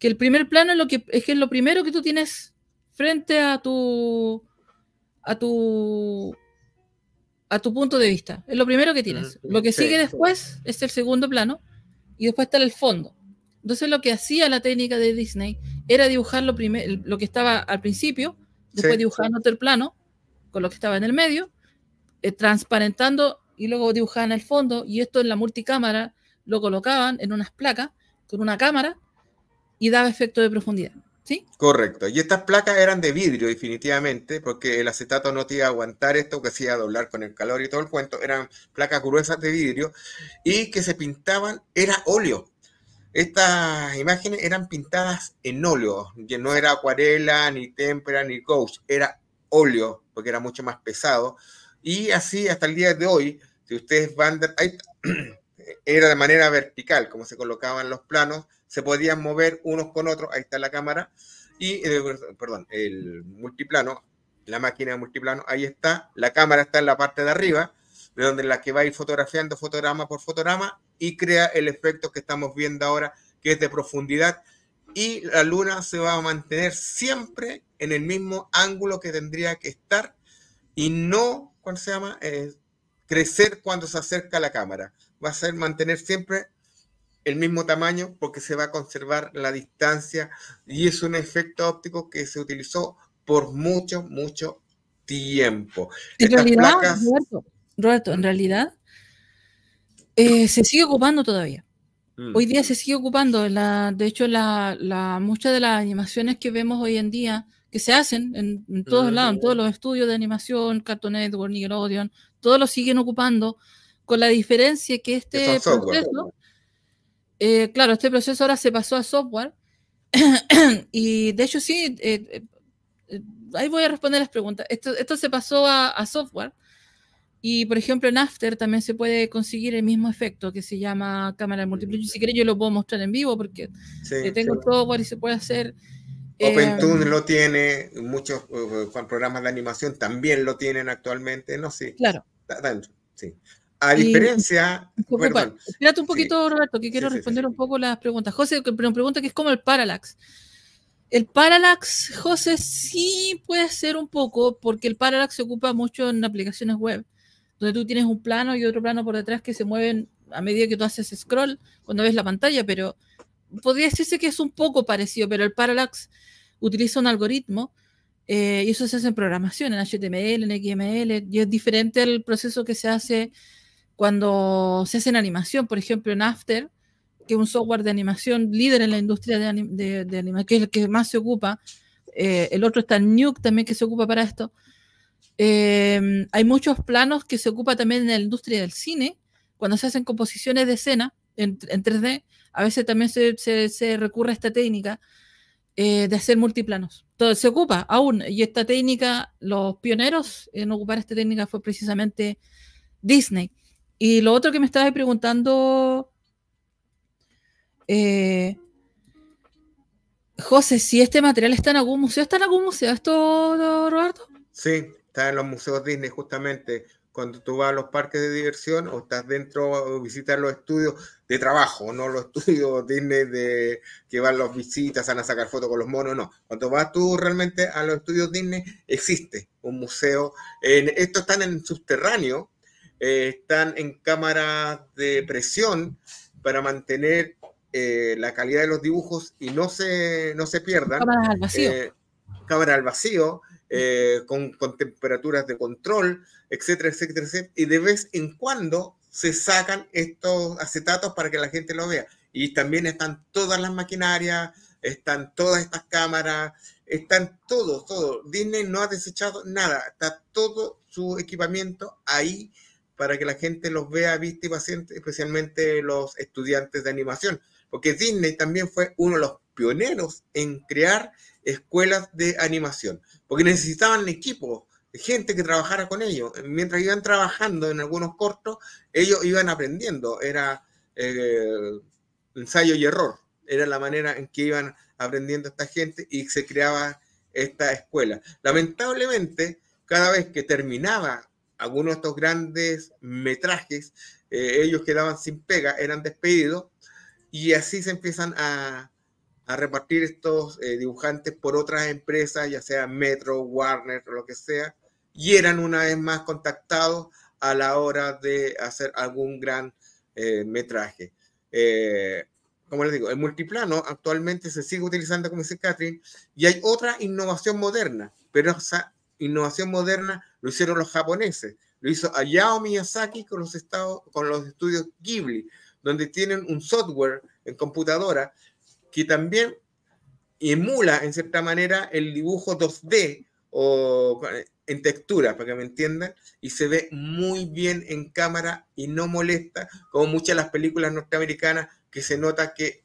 que el primer plano es lo que es, lo primero que tú tienes frente a tu a tu a tu punto de vista. Es lo primero que tienes. Lo que sigue después es el segundo plano y después está el fondo. Entonces lo que hacía la técnica de Disney era dibujar lo, primer, lo que estaba al principio, después dibujar otro plano con lo que estaba en el medio, eh, transparentando y luego dibujaban el fondo y esto en la multicámara lo colocaban en unas placas con una cámara y daba efecto de profundidad. ¿Sí? Correcto. Y estas placas eran de vidrio, definitivamente, porque el acetato no te iba a aguantar esto, que se iba a doblar con el calor y todo el cuento. Eran placas gruesas de vidrio y que se pintaban, era óleo. Estas imágenes eran pintadas en óleo, que no era acuarela, ni témpera, ni gouache, era óleo, porque era mucho más pesado. Y así hasta el día de hoy, si ustedes van, de, era de manera vertical, como se colocaban los planos, se podían mover unos con otros, ahí está la cámara, y, eh, perdón, el multiplano, la máquina de multiplano, ahí está, la cámara está en la parte de arriba, de donde la que va a ir fotografiando fotograma por fotograma y crea el efecto que estamos viendo ahora, que es de profundidad, y la luna se va a mantener siempre en el mismo ángulo que tendría que estar y no, ¿cuál se llama? Eh, crecer cuando se acerca la cámara. Va a ser mantener siempre el mismo tamaño porque se va a conservar la distancia y es un efecto óptico que se utilizó por mucho, mucho tiempo. En realidad, Roberto, Roberto, en realidad eh, se sigue ocupando todavía. Mm. Hoy día se sigue ocupando. La, de hecho, la, muchas de las animaciones que vemos hoy en día, que se hacen en, todos mm. lados, en todos los estudios de animación, Cartoon Network, Nickelodeon, todos lo siguen ocupando, con la diferencia que este proceso, eh, claro, este proceso ahora se pasó a software y de hecho sí, eh, eh, ahí voy a responder las preguntas. Esto, se pasó a, software y por ejemplo en After también se puede conseguir el mismo efecto que se llama cámara múltiple. Si quieres yo lo puedo mostrar en vivo porque tengo software y se puede hacer. OpenToon lo tiene, muchos programas de animación también lo tienen actualmente, no sé. Sí. Claro. Sí. A diferencia. mirate un poquito, Roberto, que quiero responder un poco las preguntas. José, que pregunta que es como el Parallax. El Parallax, José, sí puede ser un poco, porque el Parallax se ocupa mucho en aplicaciones web, donde tú tienes un plano y otro plano por detrás que se mueven a medida que tú haces scroll cuando ves la pantalla, pero podría decirse que es un poco parecido, pero el Parallax utiliza un algoritmo eh, y eso se hace en programación, en HTML, en XML, y es diferente al proceso que se hace cuando se hace en animación, por ejemplo en After, que es un software de animación líder en la industria de, animación, que es el que más se ocupa, eh, el otro está en Nuke también que se ocupa para esto. Em, hay muchos planos que se ocupa también en la industria del cine, cuando se hacen composiciones de escena en, 3D, a veces también se, recurre a esta técnica eh, de hacer multiplanos. Todo, se ocupa aún, y esta técnica, los pioneros en ocupar esta técnica fue precisamente Disney. Y lo otro que me estabas preguntando, eh, José, si este material está en algún museo, ¿está en algún museo esto, Roberto? Sí, está en los museos Disney justamente. Cuando tú vas a los parques de diversión o estás dentro o visitas los estudios de trabajo, no los estudios Disney de que van los visitas, van a sacar fotos con los monos, no. Cuando vas tú realmente a los estudios Disney, existe un museo. En, estos están en subterráneo, eh, están en cámaras de presión para mantener eh, la calidad de los dibujos y no se, no se pierdan. Cámaras al vacío. Eh, al vacío, con, temperaturas de control, etcétera, etcétera, etcétera. Y de vez en cuando se sacan estos acetatos para que la gente lo vea. Y también están todas las maquinarias, están todas estas cámaras, están todos, todo. Disney no ha desechado nada, está todo su equipamiento ahí para que la gente los vea, viste y paciente, especialmente los estudiantes de animación, porque Disney también fue uno de los pioneros en crear escuelas de animación, porque necesitaban equipo, gente que trabajara con ellos. Mientras iban trabajando en algunos cortos, ellos iban aprendiendo, era eh, ensayo y error, era la manera en que iban aprendiendo esta gente y se creaba esta escuela. Lamentablemente, cada vez que terminaba algunos de estos grandes metrajes, eh, ellos quedaban sin pega, eran despedidos, y así se empiezan a, repartir estos eh, dibujantes por otras empresas, ya sea Metro, Warner o lo que sea, y eran una vez más contactados a la hora de hacer algún gran eh, metraje. como les digo, el multiplano actualmente se sigue utilizando, como dice Catherine, y hay otra innovación moderna, pero esa innovación moderna lo hicieron los japoneses, lo hizo Hayao Miyazaki con los, estados, con los estudios Ghibli, donde tienen un software en computadora que también emula en cierta manera el dibujo 2D o en textura, para que me entiendan, y se ve muy bien en cámara y no molesta, como muchas las películas norteamericanas que se nota que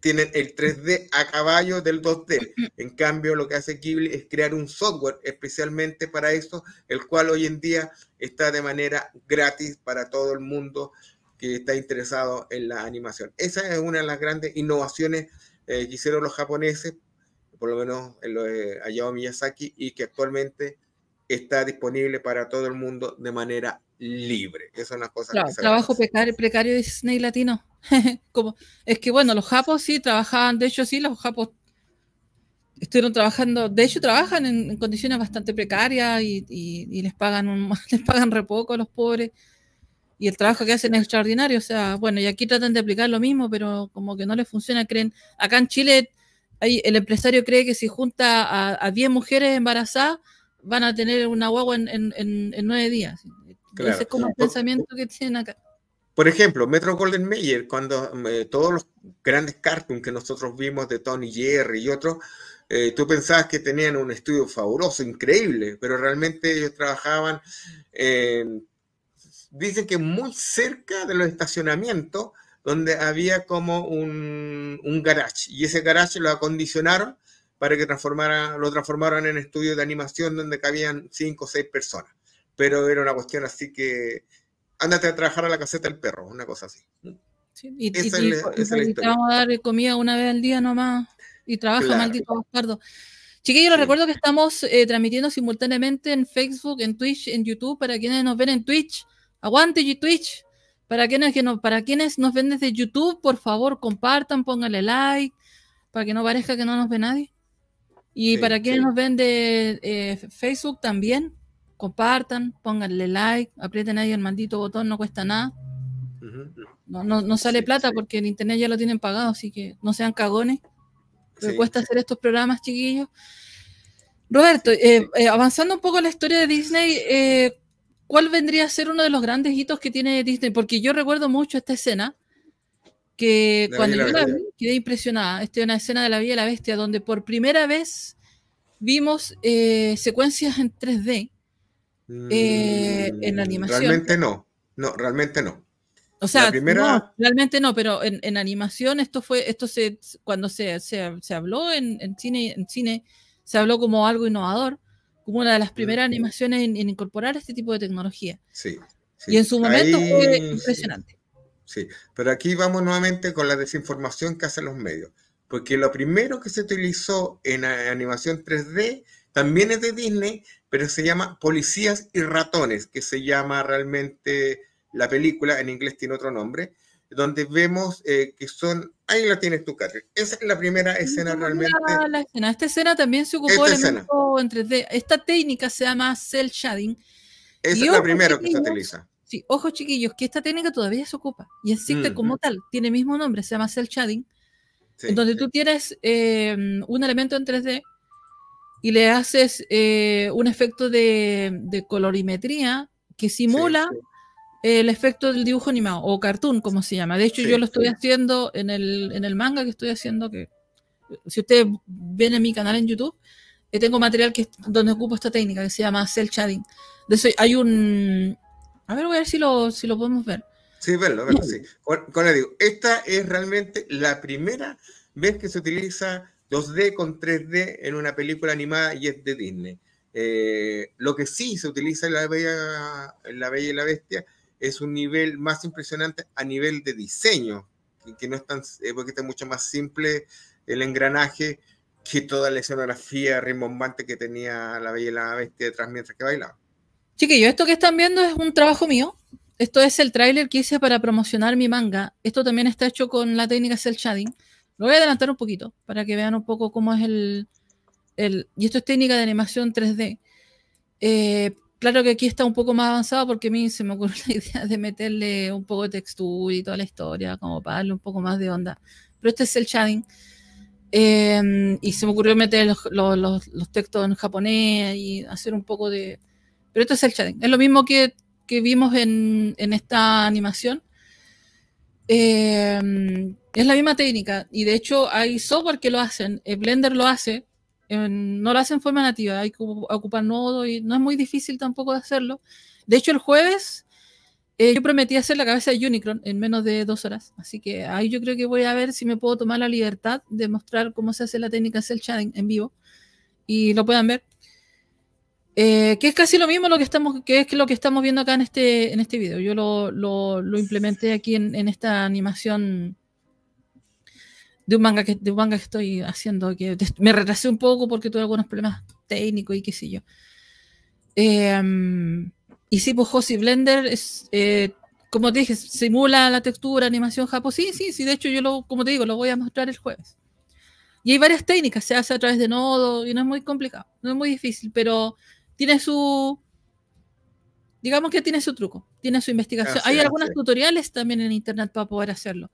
tienen el 3D a caballo del 2D. En cambio, lo que hace Ghibli es crear un software especialmente para eso, el cual hoy en día está de manera gratis para todo el mundo que está interesado en la animación. Esa es una de las grandes innovaciones eh, que hicieron los japoneses, por lo menos en lo de Hayao Miyazaki, y que actualmente está disponible para todo el mundo de manera libre. Eso son las cosas. que Trabajo precario, de Disney Latino. es que bueno, los japos sí trabajaban, de hecho sí, los japos estuvieron trabajando, de hecho trabajan en, condiciones bastante precarias y, les pagan un, les pagan re poco a los pobres y el trabajo que hacen es extraordinario, o sea, bueno, y aquí tratan de aplicar lo mismo, pero como que no les funciona, creen, acá en Chile hay, el empresario cree que si junta a, a 10 mujeres embarazadas, van a tener una guagua en, nueve días. Ese es como el pensamiento que tienen acá. Por ejemplo, Metro Golden Mayer, cuando eh, todos los grandes cartoons que nosotros vimos de Tony Jerry y otros, eh, tú pensabas que tenían un estudio fabuloso, increíble, pero realmente ellos trabajaban, dicen que muy cerca de los estacionamientos, donde había como un, un garage, y ese garage lo acondicionaron para que transformara, lo transformaran en estudio de animación donde cabían cinco o seis personas. Pero era una cuestión así que ándate a trabajar a la caseta del perro, una cosa así. Sí, y, esa y, a dar comida una vez al día nomás y trabajo maldito bastardo. Chiquillos, les recuerdo que estamos eh, transmitiendo simultáneamente en Facebook, en Twitch, en YouTube, para quienes nos ven en Twitch. Aguante y Twitch. Para quienes, no, para quienes nos ven desde YouTube, por favor, compartan, pónganle like, para que no parezca que no nos ve nadie. Y para quienes nos ven de eh, Facebook también, compartan, pónganle like, aprieten ahí el maldito botón, no cuesta nada. no, no, sale plata porque el internet ya lo tienen pagado, así que no sean cagones. Me cuesta hacer estos programas, chiquillos. Roberto, eh, eh, avanzando un poco en la historia de Disney, ¿cuál vendría a ser uno de los grandes hitos que tiene Disney? Porque yo recuerdo mucho esta escena que cuando yo la vi, quedé impresionada. Esta es una escena de La Vida de la Bestia donde por primera vez vimos eh, secuencias en 3D eh, mm, en animación. Realmente no, no, realmente no. O sea, realmente no, pero en, en, animación esto fue, esto se, cuando se, se, se habló en, en, cine, en cine, se habló como algo innovador, como una de las mm. primeras animaciones en, incorporar este tipo de tecnología. Sí. Y en su momento fue impresionante sí. Pero aquí vamos nuevamente con la desinformación que hacen los medios. Porque lo primero que se utilizó en animación 3D también es de Disney, pero se llama Policías y Ratones, que se llama realmente la película, en inglés tiene otro nombre, donde vemos eh, que son. Ahí la tienes tú, Catherine. Esa es la primera escena realmente. La, la escena. Esta escena también se ocupó en 3D. Esta técnica se llama cel shading. Esa es la primera que se utiliza. Sí, ojo chiquillos, que esta técnica todavía se ocupa y existe mm, como mm. tal, tiene el mismo nombre, se llama cel chatting. donde tú tienes em, un elemento en 3D y le haces eh, un efecto de, colorimetría que simula el efecto del dibujo animado o cartoon, como se llama. De hecho, yo lo estoy haciendo en el, manga que estoy haciendo, que si ustedes ven en mi canal en YouTube, eh, tengo material donde ocupo esta técnica que se llama cel chatting. De eso hay un a ver, voy a ver si lo, podemos ver. Sí, verlo, verlo, sí. Con, le digo, esta es realmente la primera vez que se utiliza 2D con 3D en una película animada y es de Disney. Eh, lo que sí se utiliza en la, bella, la Bella y la Bestia es un nivel más impresionante a nivel de diseño, que, no es tan, eh, porque está mucho más simple el engranaje que toda la escenografía rimbombante que tenía la Bella y la Bestia detrás mientras que bailaba. Chiquillos, esto que están viendo es un trabajo mío. Esto es el tráiler que hice para promocionar mi manga. Esto también está hecho con la técnica cel shading. Lo voy a adelantar un poquito para que vean un poco cómo es el... y esto es técnica de animación 3D. Eh, claro que aquí está un poco más avanzado porque a mí se me ocurrió la idea de meterle un poco de textura y toda la historia, como para darle un poco más de onda. Pero este es el shading. Eh, y se me ocurrió meter los textos en japonés y hacer un poco de, pero esto es el shading. Es lo mismo que, vimos en, esta animación. Eh, es la misma técnica. Y de hecho hay software que lo hacen. Eh, Blender lo hace. no lo hacen en forma nativa, hay que ocupar nodo y no es muy difícil tampoco de hacerlo. De hecho, el jueves eh, yo prometí hacer la cabeza de Unicron en menos de dos horas, así que ahí yo creo que voy a ver si me puedo tomar la libertad de mostrar cómo se hace la técnica cel shading en vivo y lo puedan ver. Eh, que es casi lo mismo lo que estamos, que es lo que estamos viendo acá en este, en este video. Yo lo, lo, implementé aquí en, esta animación de un manga que, de un manga estoy haciendo, que me retrasé un poco porque tuve algunos problemas técnicos y qué sé yo. Em, y sí, pues Blender es, eh, como te dije, simula la textura, animación japo. Sí, sí, sí, de hecho yo lo, como te digo, lo voy a mostrar el jueves. Y hay varias técnicas, se hace a través de nodo y no es muy complicado, no es muy difícil, pero tiene su, digamos que tiene su truco, tiene su investigación. Hay algunos tutoriales también en internet para poder hacerlo.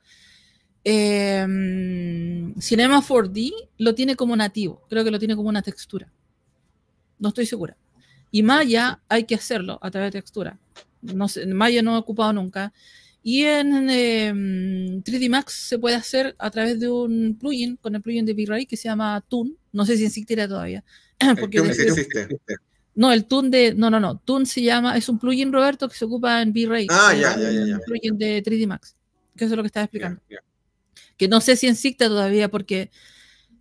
Em, Cinema 4D lo tiene como nativo, creo que lo tiene como una textura. No estoy segura. Y Maya hay que hacerlo a través de textura. Maya no ha ocupado nunca. Y en 3D em, Max se puede hacer a través de un plugin, con el plugin de V-Ray que se llama Toon. No sé si existirá todavía. Eh, porque no, el Tune de. No, no, no. Tune se llama. Es un plugin, Roberto, que se ocupa en V-Ray. Ah, ya, ya, ya, plugin de 3D Max. Que eso es lo que estaba explicando. Que no sé si en todavía, porque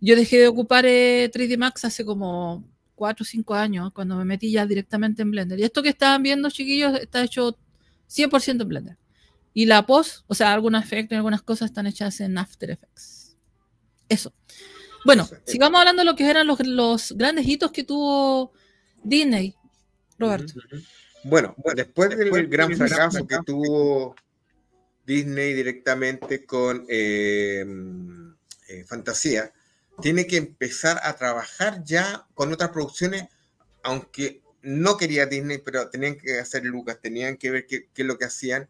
yo dejé de ocupar 3D eh, Max hace como 4 o 5 años, cuando me metí ya directamente en Blender. Y esto que estaban viendo, chiquillos, está hecho 100% en Blender. Y la post, o sea, algún efecto, y algunas cosas están hechas en After Effects. Eso. Bueno, sigamos hablando de lo que eran los, los grandes hitos que tuvo Disney, Roberto. Bueno, después del gran fracaso, que tuvo Disney directamente con eh, eh, Fantasía, tiene que empezar a trabajar ya con otras producciones, aunque no quería Disney, pero tenían que hacer Lucas, tenían que ver qué, qué es lo que hacían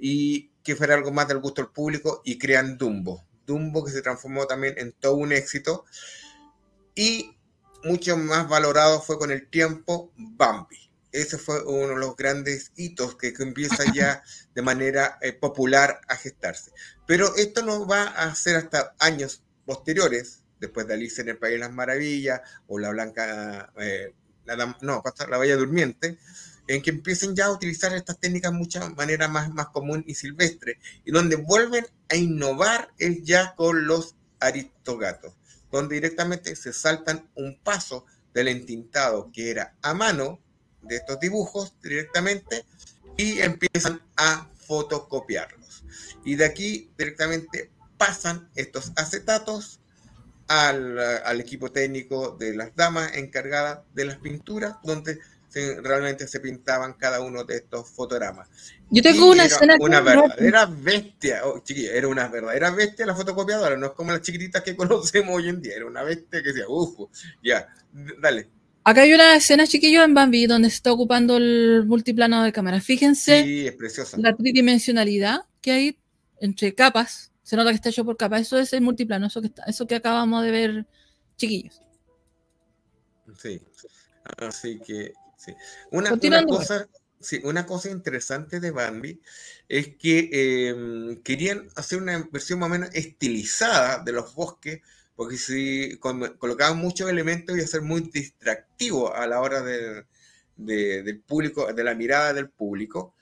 y que fuera algo más del gusto del público y crean Dumbo. Dumbo que se transformó también en todo un éxito. Y mucho más valorado fue con el tiempo Bambi. Ese fue uno de los grandes hitos que, empieza ya de manera eh, popular a gestarse. Pero esto no va a ser hasta años posteriores, después de Alice en el País de las Maravillas o La Blanca, eh, la, no, La Bella Durmiente, en que empiecen ya a utilizar estas técnicas de manera más, más común y silvestre, y donde vuelven a innovar es ya con los aristogatos donde directamente se saltan un paso del entintado que era a mano de estos dibujos directamente y empiezan a fotocopiarlos. Y de aquí directamente pasan estos acetatos al, al equipo técnico de las damas encargadas de las pinturas, donde realmente se pintaban cada uno de estos fotogramas. Yo tengo una escena Una verdadera bestia, oh, era una verdadera bestia la fotocopiadora, no es como las chiquititas que conocemos hoy en día, era una bestia que decía, uff, ya, dale. Acá hay una escena, chiquillo, en Bambi, donde se está ocupando el multiplano de cámara. Fíjense sí, preciosa. la tridimensionalidad que hay entre capas. Se nota que está hecho por capas. Eso es el multiplano, eso que, está, eso que acabamos de ver, chiquillos. Sí. Así que una, cosa, interesante de Bambi es que em, querían hacer una versión más o menos estilizada de los bosques, porque si colocaban muchos elementos iba a ser muy distractivo a la hora de, del público, de la mirada del público.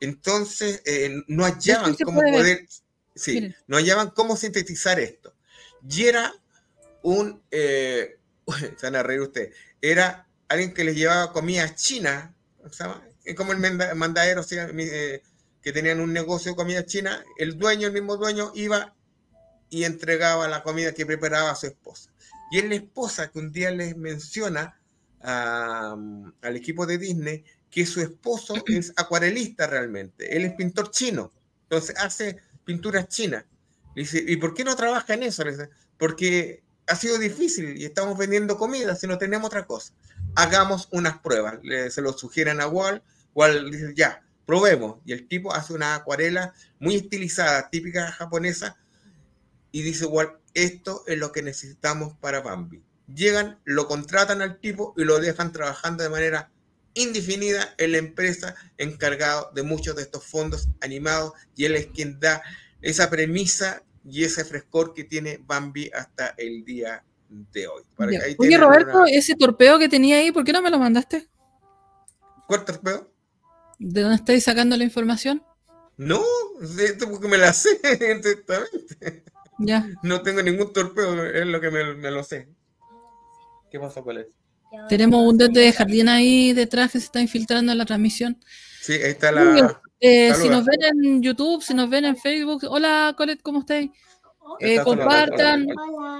Entonces, eh, no hallaban cómo poder, sí, no hallaban cómo sintetizar esto. Y era un, eh, se van a reír ustedes, era alguien que les llevaba comida china, ¿sabes? como el mandadero, eh, que tenían un negocio de comida china, el dueño, el mismo dueño, iba y entregaba la comida que preparaba a su esposa. Y es la esposa que un día les menciona al equipo de Disney que su esposo es acuarelista realmente, él es pintor chino, entonces hace pinturas chinas. Y por qué no trabaja en eso? porque ha sido difícil y estamos vendiendo comida, si no tenemos otra cosa. Hagamos unas pruebas. se lo sugieren a Wall. Wall dice, ya, probemos. Y el tipo hace una acuarela muy estilizada, típica japonesa, y dice, Wall, esto es lo que necesitamos para Bambi. Llegan, lo contratan al tipo y lo dejan trabajando de manera indefinida en la empresa encargado de muchos de estos fondos animados y él es quien da esa premisa y ese frescor que tiene Bambi hasta el día de hoy. Oye, Roberto, ese torpeo que tenía ahí, ¿por qué no me lo mandaste? ¿Cuál torpeo? ¿De dónde estáis sacando la información? No, esto porque me la sé directamente. Ya. No tengo ningún torpeo, es lo que me, lo sé. ¿Qué pasó con eso? Tenemos un dente de jardín ahí detrás que se está infiltrando en la transmisión. Sí, ahí está la, eh, si nos ven en YouTube, si nos ven en Facebook, hola Colette, ¿cómo estáis? Eh, compartan,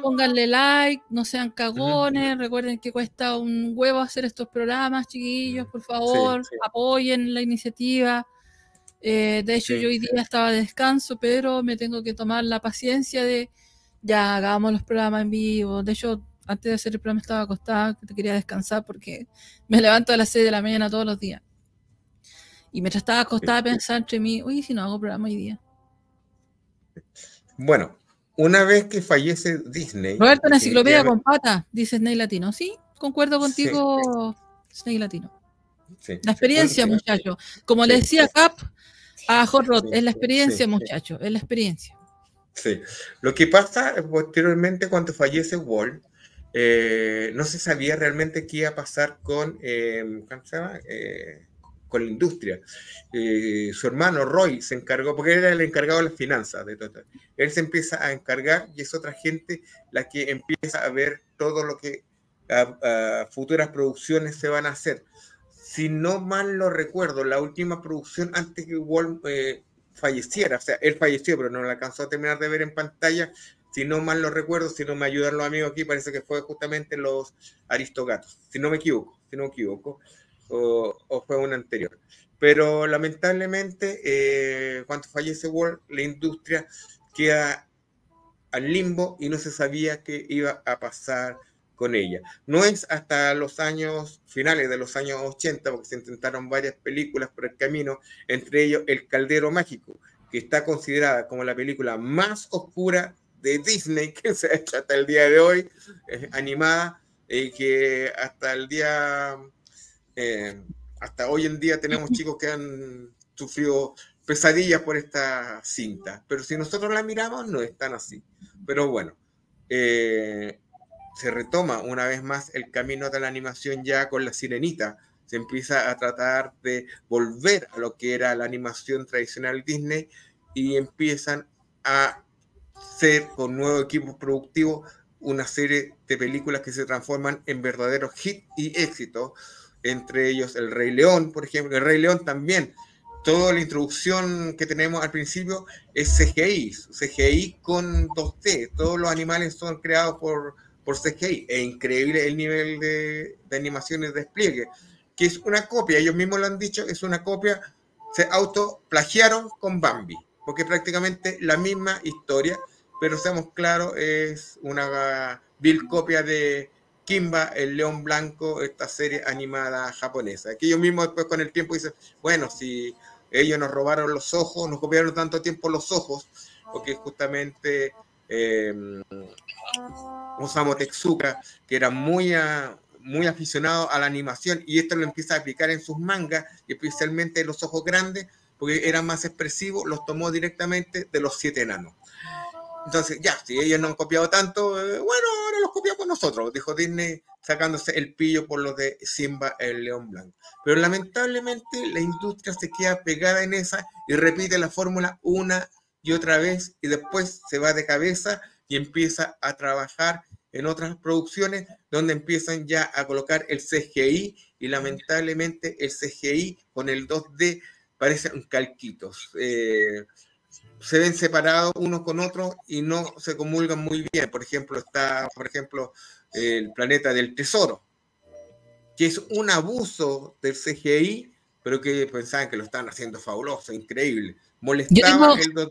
pónganle like, no sean cagones, recuerden que cuesta un huevo hacer estos programas, chiquillos, por favor, apoyen la iniciativa. Eh, de hecho, yo hoy día estaba de descanso, pero me tengo que tomar la paciencia de ya hagamos los programas en vivo. De hecho, antes de hacer el programa estaba acostada, que te quería descansar porque me levanto a las 6 de la mañana todos los días. Y mientras estaba acostada pensando entre mí, uy, si no hago programa hoy día. Bueno, una vez que fallece Disney. Roberto, una enciclopedia con pata, dice Snake Latino. Sí, concuerdo contigo, Snake Latino. La experiencia, muchacho. Como le decía Cap a Hot Rod, es la experiencia, muchacho, es la experiencia. Sí. Lo que pasa posteriormente cuando fallece Wall eh, no se sabía realmente qué iba a pasar con, eh, ¿cómo se llama? Eh, con la industria. Eh, su hermano Roy se encargó, porque él era el encargado de las finanzas de Total. Él se empieza a encargar y es otra gente la que empieza a ver todo lo que futuras producciones se van a hacer. Si no mal lo recuerdo, la última producción antes que Walt eh, falleciera, o sea, él falleció, pero no la alcanzó a terminar de ver en pantalla. Si no mal lo recuerdo, si no me ayudan los amigos aquí, parece que fue justamente los Aristogatos, si no me equivoco, si no me equivoco o, fue una anterior. Pero lamentablemente, eh, cuando fallece Ward, la industria queda al limbo y no se sabía qué iba a pasar con ella. No es hasta los años finales de los años 80, porque se intentaron varias películas por el camino, entre ellos El Caldero Mágico, que está considerada como la película más oscura de Disney que se ha hecho hasta el día de hoy, animada, y eh, que hasta el día eh, hasta hoy en día tenemos chicos que han sufrido pesadillas por esta cinta, pero si nosotros la miramos no es tan así. Pero bueno, eh, se retoma una vez más el camino de la animación ya con la sirenita. Se empieza a tratar de volver a lo que era la animación tradicional Disney y empiezan a ser con nuevo equipo productivo una serie de películas que se transforman en verdaderos hit y éxitos entre ellos el Rey León, por ejemplo, el Rey León también. Toda la introducción que tenemos al principio es CGI, CGI con 2D, todos los animales son creados por, por CGI, es increíble el nivel de, animaciones de despliegue, que es una copia, ellos mismos lo han dicho, es una copia, se autoplagiaron con Bambi, porque prácticamente la misma historia, pero seamos claros, es una vil copia de, Kimba, el León Blanco, esta serie animada japonesa. Que ellos mismos después con el tiempo dicen, bueno, si ellos nos robaron los ojos, nos copiaron tanto tiempo los ojos, porque justamente eh, em, Osamu que era muy, muy aficionado a la animación, y esto lo empieza a aplicar en sus mangas, especialmente los ojos grandes, porque eran más expresivos, los tomó directamente de los siete enanos. Entonces, ya, si ellos no han copiado tanto, eh, bueno, copiamos nosotros, dijo Disney sacándose el pillo por lo de Simba el león blanco. Pero lamentablemente la industria se queda pegada en esa y repite la fórmula una y otra vez y después se va de cabeza y empieza a trabajar en otras producciones donde empiezan ya a colocar el CGI y lamentablemente el CGI con el 2D parecen calquitos. Eh, se ven separados unos con otros y no se comulgan muy bien. Por ejemplo, está, por ejemplo, el planeta del tesoro, que es un abuso del CGI, pero que pensaban que lo están haciendo fabuloso, increíble. Molestaba el 2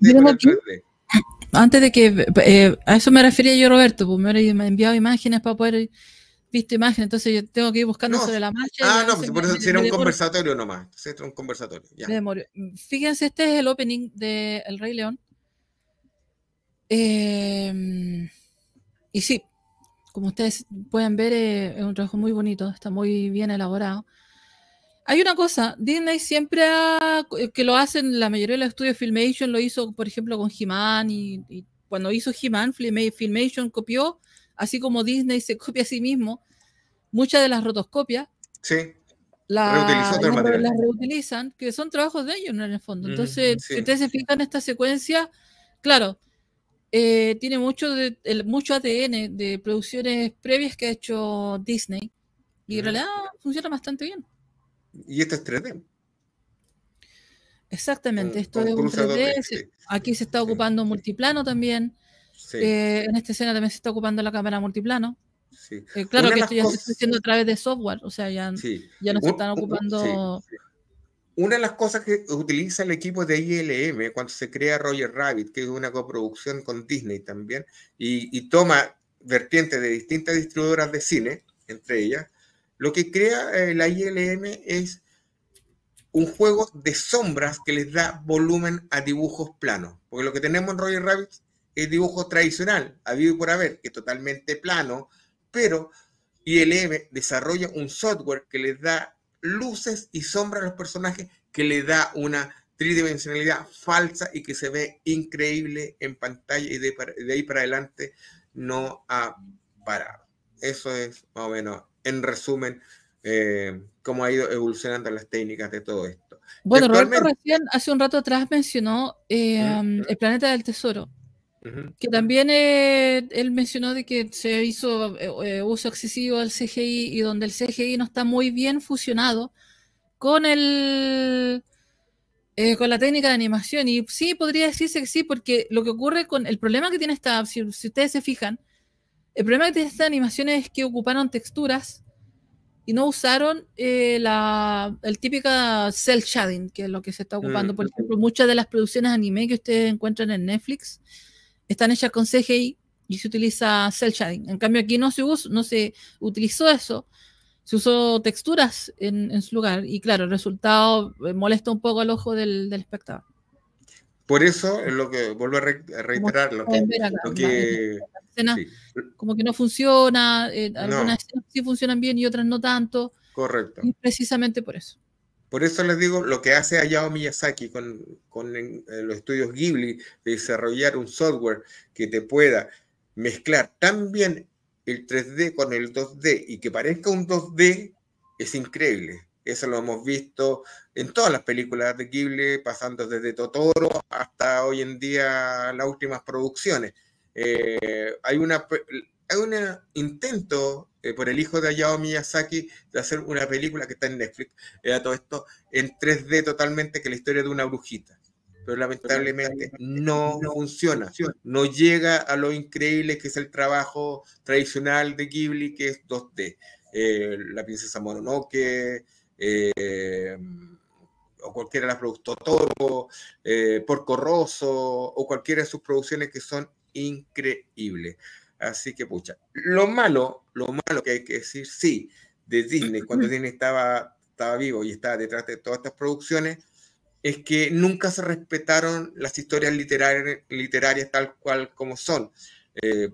Antes de que eh, a eso me refería yo, Roberto, pues me había enviado imágenes para poder visto imagen, entonces yo tengo que ir buscando sobre la marcha. Ah, no, era pues, un conversatorio nomás. un conversatorio. Fíjense, este es el opening de El Rey León. Em, y sí, como ustedes pueden ver, eh, es un trabajo muy bonito, está muy bien elaborado. Hay una cosa, Disney siempre eh, que lo hacen, la mayoría de los estudios Filmation lo hizo, por ejemplo, con He-Man y, y, cuando hizo He-Man, Filmation copió así como Disney se copia a sí mismo, muchas de las rotoscopias las, reutilizan, que son trabajos de ellos en el fondo. Entonces, si ustedes se fijan esta secuencia, claro, eh, tiene mucho, de, mucho ADN de producciones previas que ha hecho Disney y en realidad funciona bastante bien. Y este es 3D. Exactamente, esto es 3D. Aquí se está ocupando multiplano también. Eh, en esta escena también se está ocupando la cámara multiplano. Eh, claro que esto ya se está haciendo a través de software, o sea, ya, ya no se están ocupando. Una de las cosas que utiliza el equipo de ILM cuando se crea Roger Rabbit, que es una coproducción con Disney también, y, toma vertientes de distintas distribuidoras de cine, entre ellas, lo que crea eh, la ILM es un juego de sombras que les da volumen a dibujos planos. Porque lo que tenemos en Roger Rabbit el dibujo tradicional, habido y por haber, que es totalmente plano, pero ILM desarrolla un software que les da luces y sombras a los personajes, que le da una tridimensionalidad falsa y que se ve increíble en pantalla y de, ahí para adelante no ha parado. Eso es más o menos, en resumen, eh, cómo ha ido evolucionando las técnicas de todo esto. Bueno, Roberto recién hace un rato atrás mencionó eh, el planeta del tesoro. Que también eh, él mencionó de que se hizo eh, uso excesivo al CGI y donde el CGI no está muy bien fusionado con el eh, con la técnica de animación. Y sí, podría decirse que sí, porque lo que ocurre con el problema que tiene esta, si, ustedes se fijan, el problema de tiene esta animación es que ocuparon texturas y no usaron el típica cell shading, que es lo que se está ocupando. Mm. Por ejemplo, muchas de las producciones anime que ustedes encuentran en Netflix están hechas con CGI y se utiliza cel shading. En cambio aquí no se, no se utilizó eso, se usó texturas en, su lugar y claro, el resultado eh, molesta un poco al ojo del, del espectador. Por eso es lo que vuelvo a, reiterar, lo que, como que no funciona, eh, algunas escenas sí funcionan bien y otras no tanto. Correcto. Y precisamente por eso. Por eso les digo, lo que hace Hayao Miyazaki con, eh, los estudios Ghibli, de desarrollar un software que te pueda mezclar tan bien el 3D con el 2D y que parezca un 2D, es increíble. Eso lo hemos visto en todas las películas de Ghibli, pasando desde Totoro hasta hoy en día las últimas producciones. Eh, hay, una, hay un intento eh, por el hijo de Hayao Miyazaki de hacer una película que está en Netflix, era eh, todo esto en 3D totalmente, que es la historia de una brujita. Pero lamentablemente no, funciona, no llega a lo increíble que es el trabajo tradicional de Ghibli, que es 2D. Eh, la princesa Mononoke, o cualquiera de las productos Toro, Porco Rosso, o cualquiera de sus producciones que son increíbles. Así que, pucha, lo malo, lo malo que hay que decir, sí, de Disney, cuando Disney estaba, estaba vivo y estaba detrás de todas estas producciones, es que nunca se respetaron las historias literarias, literarias tal cual como son. Eh,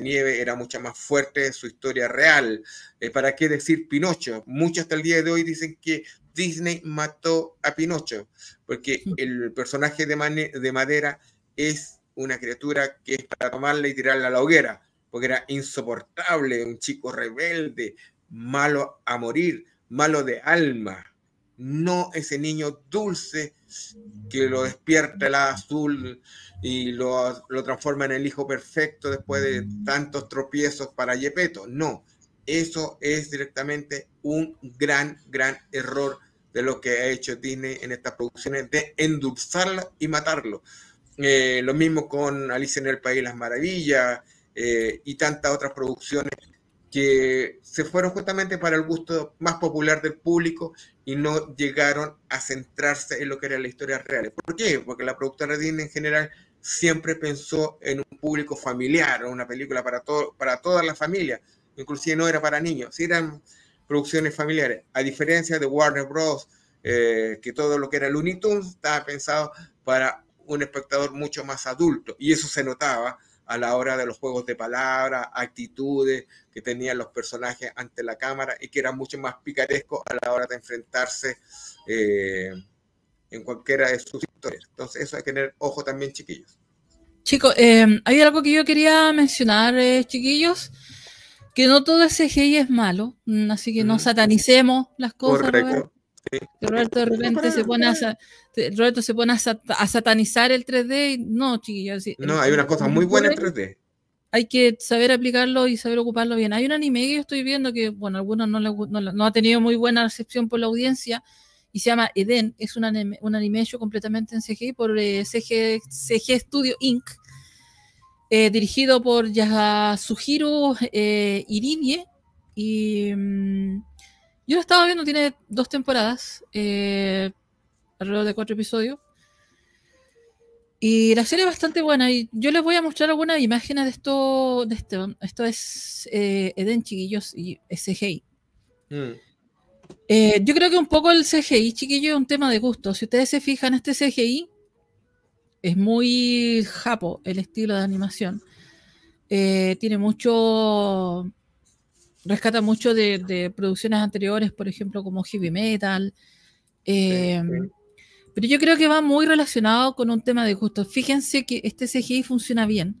Nieve era mucho más fuerte de su historia real. Eh, ¿Para qué decir Pinocho? Muchos hasta el día de hoy dicen que Disney mató a Pinocho, porque el personaje de madera es una criatura que es para tomarla y tirarla a la hoguera, porque era insoportable, un chico rebelde, malo a morir, malo de alma. No ese niño dulce que lo despierta el azul y lo, transforma en el hijo perfecto después de tantos tropiezos para Yepeto. No, eso es directamente un gran, gran error de lo que ha hecho Disney en estas producciones de endulzarla y matarlo. Eh, lo mismo con Alicia en el País de las Maravillas eh, y tantas otras producciones que se fueron justamente para el gusto más popular del público y no llegaron a centrarse en lo que era la historia real. ¿Por qué? Porque la productora Disney en general siempre pensó en un público familiar, una película para, todo, para toda la familia, inclusive no era para niños, eran producciones familiares, a diferencia de Warner Bros., eh, que todo lo que era Looney Tunes estaba pensado para un espectador mucho más adulto. Y eso se notaba a la hora de los juegos de palabras, actitudes que tenían los personajes ante la cámara y que era mucho más picaresco a la hora de enfrentarse eh, en cualquiera de sus historias. Entonces eso hay que tener ojo también, chiquillos. Chicos, eh, hay algo que yo quería mencionar, eh, chiquillos, que no todo ese gay es malo, mm, así que no mm. satanicemos las cosas. Correcto. Roberto de repente se pone a, Roberto se pone a, satanizar el 3D. Y, no, chiquillos. No, hay una cosa muy buena en 3D. Hay que saber aplicarlo y saber ocuparlo bien. Hay un anime que estoy viendo que, bueno, algunos no, ha tenido muy buena recepción por la audiencia y se llama Eden. Es un anime, un hecho completamente en CGI por eh, CG, Studio Inc. Eh, dirigido por Yasuhiro eh, y. Mm, yo lo estaba viendo, tiene dos temporadas, eh, alrededor de cuatro episodios. Y la serie es bastante buena. Y yo les voy a mostrar algunas imágenes de esto. De esto. es eh, Eden Chiquillos y CGI. Mm. Eh, yo creo que un poco el CGI, Chiquillos, es un tema de gusto. Si ustedes se fijan, este CGI es muy japo el estilo de animación. tiene mucho rescata mucho de, producciones anteriores, por ejemplo, como heavy metal. Em, pero yo creo que va muy relacionado con un tema de gusto. Fíjense que este CGI funciona bien.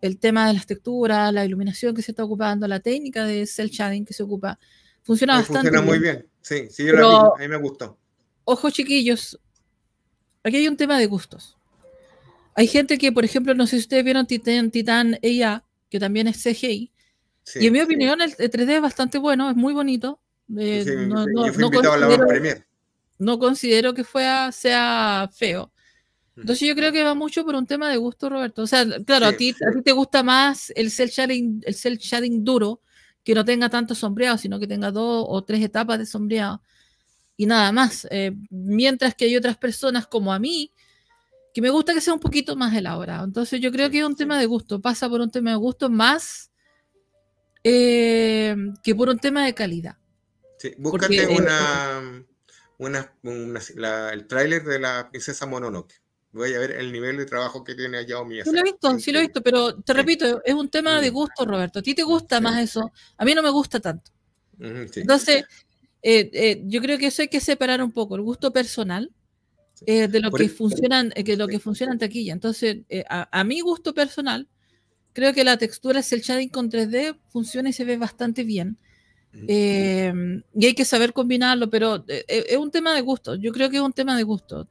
El tema de las texturas, la iluminación que se está ocupando, la técnica de cel shading que se ocupa, funciona bastante. Funciona muy bien, sí, sí, a mí me gustó. Ojo, chiquillos, aquí hay un tema de gustos. Hay gente que, por ejemplo, no sé si ustedes vieron Titan, Titan que también es CGI, y en mi opinión el 3D es bastante bueno, es muy bonito. no, considero, No considero que fuera, sea feo. Entonces yo creo que va mucho por un tema de gusto, Roberto. O sea, claro, a, ti, te gusta más el cel shading, el cel shading duro, que no tenga tanto sombreado, sino que tenga dos o tres etapas de sombreado. Y nada más. Eh, mientras que hay otras personas como a mí, que me gusta que sea un poquito más elaborado. Entonces yo creo que es un tema de gusto. Pasa por un tema de gusto más eh, que por un tema de calidad. Sí, búscate eh, una, el tráiler de la princesa Mononoke. Voy a ver el nivel de trabajo que tiene allá o Sí lo he visto, sí lo he visto, pero te repito, es un tema de mm. gusto, Roberto. A ti te gusta más eso, a mí no me gusta tanto. Entonces, eh, yo creo que eso hay que separar un poco, el gusto personal de lo que e- funcionan, que lo que funciona en taquilla. Entonces, a, mi gusto personal, creo que la textura es el shading con 3D, funciona y se ve bastante bien. Mm. Eh, y hay que saber combinarlo, pero eh, eh, es un tema de gusto. Yo creo que es un tema de gusto.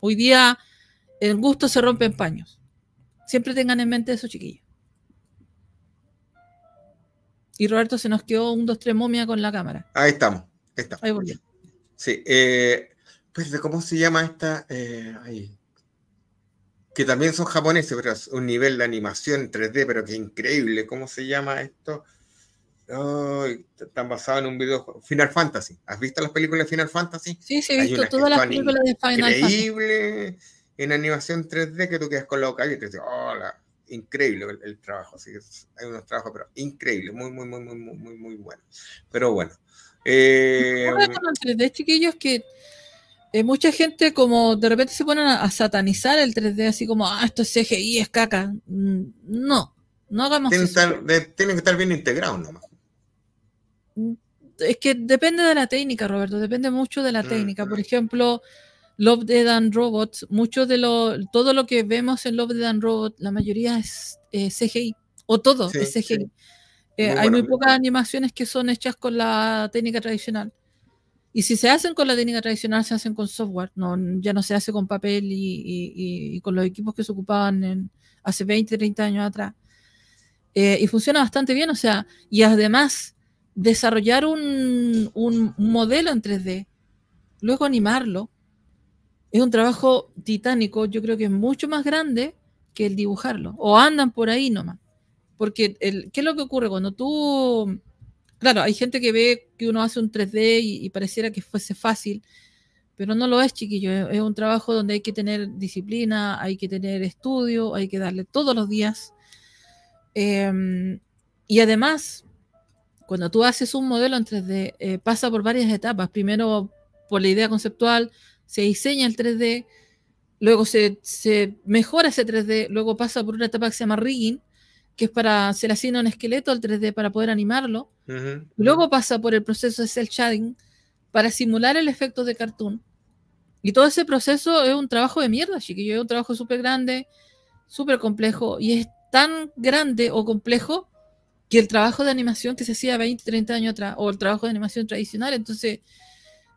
hoy día el gusto se rompe en paños. Siempre tengan en mente eso, chiquillos. Y Roberto se nos quedó un dos, tres momia con la cámara. Ahí estamos. Ahí estamos. volvió. Sí. pues, ¿Cómo se llama esta? ahí que también son japoneses, pero es un nivel de animación 3D, pero que increíble. ¿Cómo se llama esto? están basados en un video Final Fantasy. ¿Has visto las películas de Final Fantasy? Sí, sí, he visto todas las películas de Final Fantasy. Increíble en animación 3D que tú quedas con la boca y te dices, hola, increíble el, trabajo. Así hay unos trabajos, pero increíble, muy, muy, muy, muy, muy, muy, muy bueno. Pero bueno. Eh, 3D, chiquillos, que eh, mucha gente como de repente se ponen a, satanizar el 3D, así como, ah, esto es CGI, es caca. Mm, no, no hagamos tienen eso. tienen que estar bien integrados nomás. Mm, es que depende de la técnica, Roberto, depende mucho de la mm, técnica. Por ejemplo, Love, The and Robots, mucho de lo, todo lo que vemos en Love, the and Robots, la mayoría es eh, CGI, o todo es CGI. Eh, hay muy pocas animaciones que son hechas con la técnica tradicional. Y si se hacen con la técnica tradicional, se hacen con software, no, ya no se hace con papel y, con los equipos que se ocupaban hace 20, 30 años atrás. Eh, y funciona bastante bien, o sea, y además desarrollar un, un modelo en 3D, luego animarlo, es un trabajo titánico, yo creo que es mucho más grande que el dibujarlo, o andan por ahí nomás. Porque, el, ¿qué es lo que ocurre cuando tú Claro, hay gente que ve que uno hace un 3D y, pareciera que fuese fácil, pero no lo es, chiquillo. Es, un trabajo donde hay que tener disciplina, hay que tener estudio, hay que darle todos los días. Em, y además, cuando tú haces un modelo en 3D, eh, pasa por varias etapas. Primero por la idea conceptual, se diseña el 3D, luego se, se, mejora ese 3D, luego pasa por una etapa que se llama rigging, que es para hacer así en un esqueleto, al 3D para poder animarlo. Luego pasa por el proceso de cel shading para simular el efecto de cartoon. Y todo ese proceso es un trabajo de mierda, chiquillo. Es un trabajo súper grande, súper complejo. Y es tan grande o complejo que el trabajo de animación que se hacía 20, 30 años atrás, o el trabajo de animación tradicional. Entonces,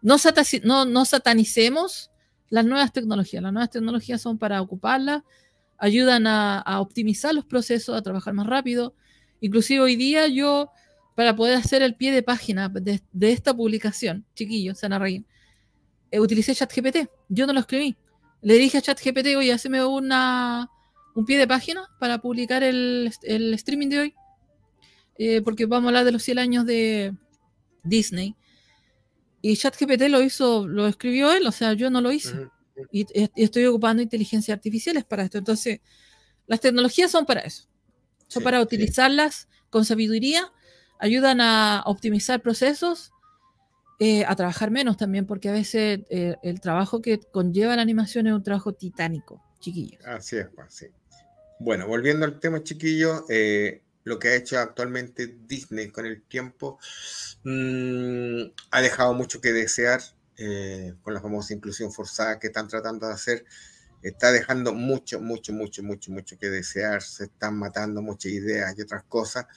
no, no satanicemos las nuevas tecnologías. Las nuevas tecnologías son para ocuparlas ayudan a, optimizar los procesos, a trabajar más rápido. Inclusive hoy día yo, para poder hacer el pie de página de, esta publicación, chiquillo, se eh, utilicé ChatGPT. Yo no lo escribí. Le dije a ChatGPT, oye, haceme una, un pie de página para publicar el, streaming de hoy, eh, porque vamos a hablar de los 100 años de Disney. Y ChatGPT lo hizo, lo escribió él, o sea, yo no lo hice y, estoy ocupando inteligencia artificiales para esto. Entonces, las tecnologías son para eso. Son para utilizarlas con sabiduría, ayudan a optimizar procesos, eh, a trabajar menos también, porque a veces eh, el trabajo que conlleva la animación es un trabajo titánico, chiquillos. Así es, pues, Bueno, volviendo al tema, chiquillo eh, lo que ha hecho actualmente Disney con el tiempo mm, ha dejado mucho que desear eh, con la famosa inclusión forzada que están tratando de hacer, está dejando mucho, mucho, mucho, mucho, mucho que desear, se están matando muchas ideas y otras cosas,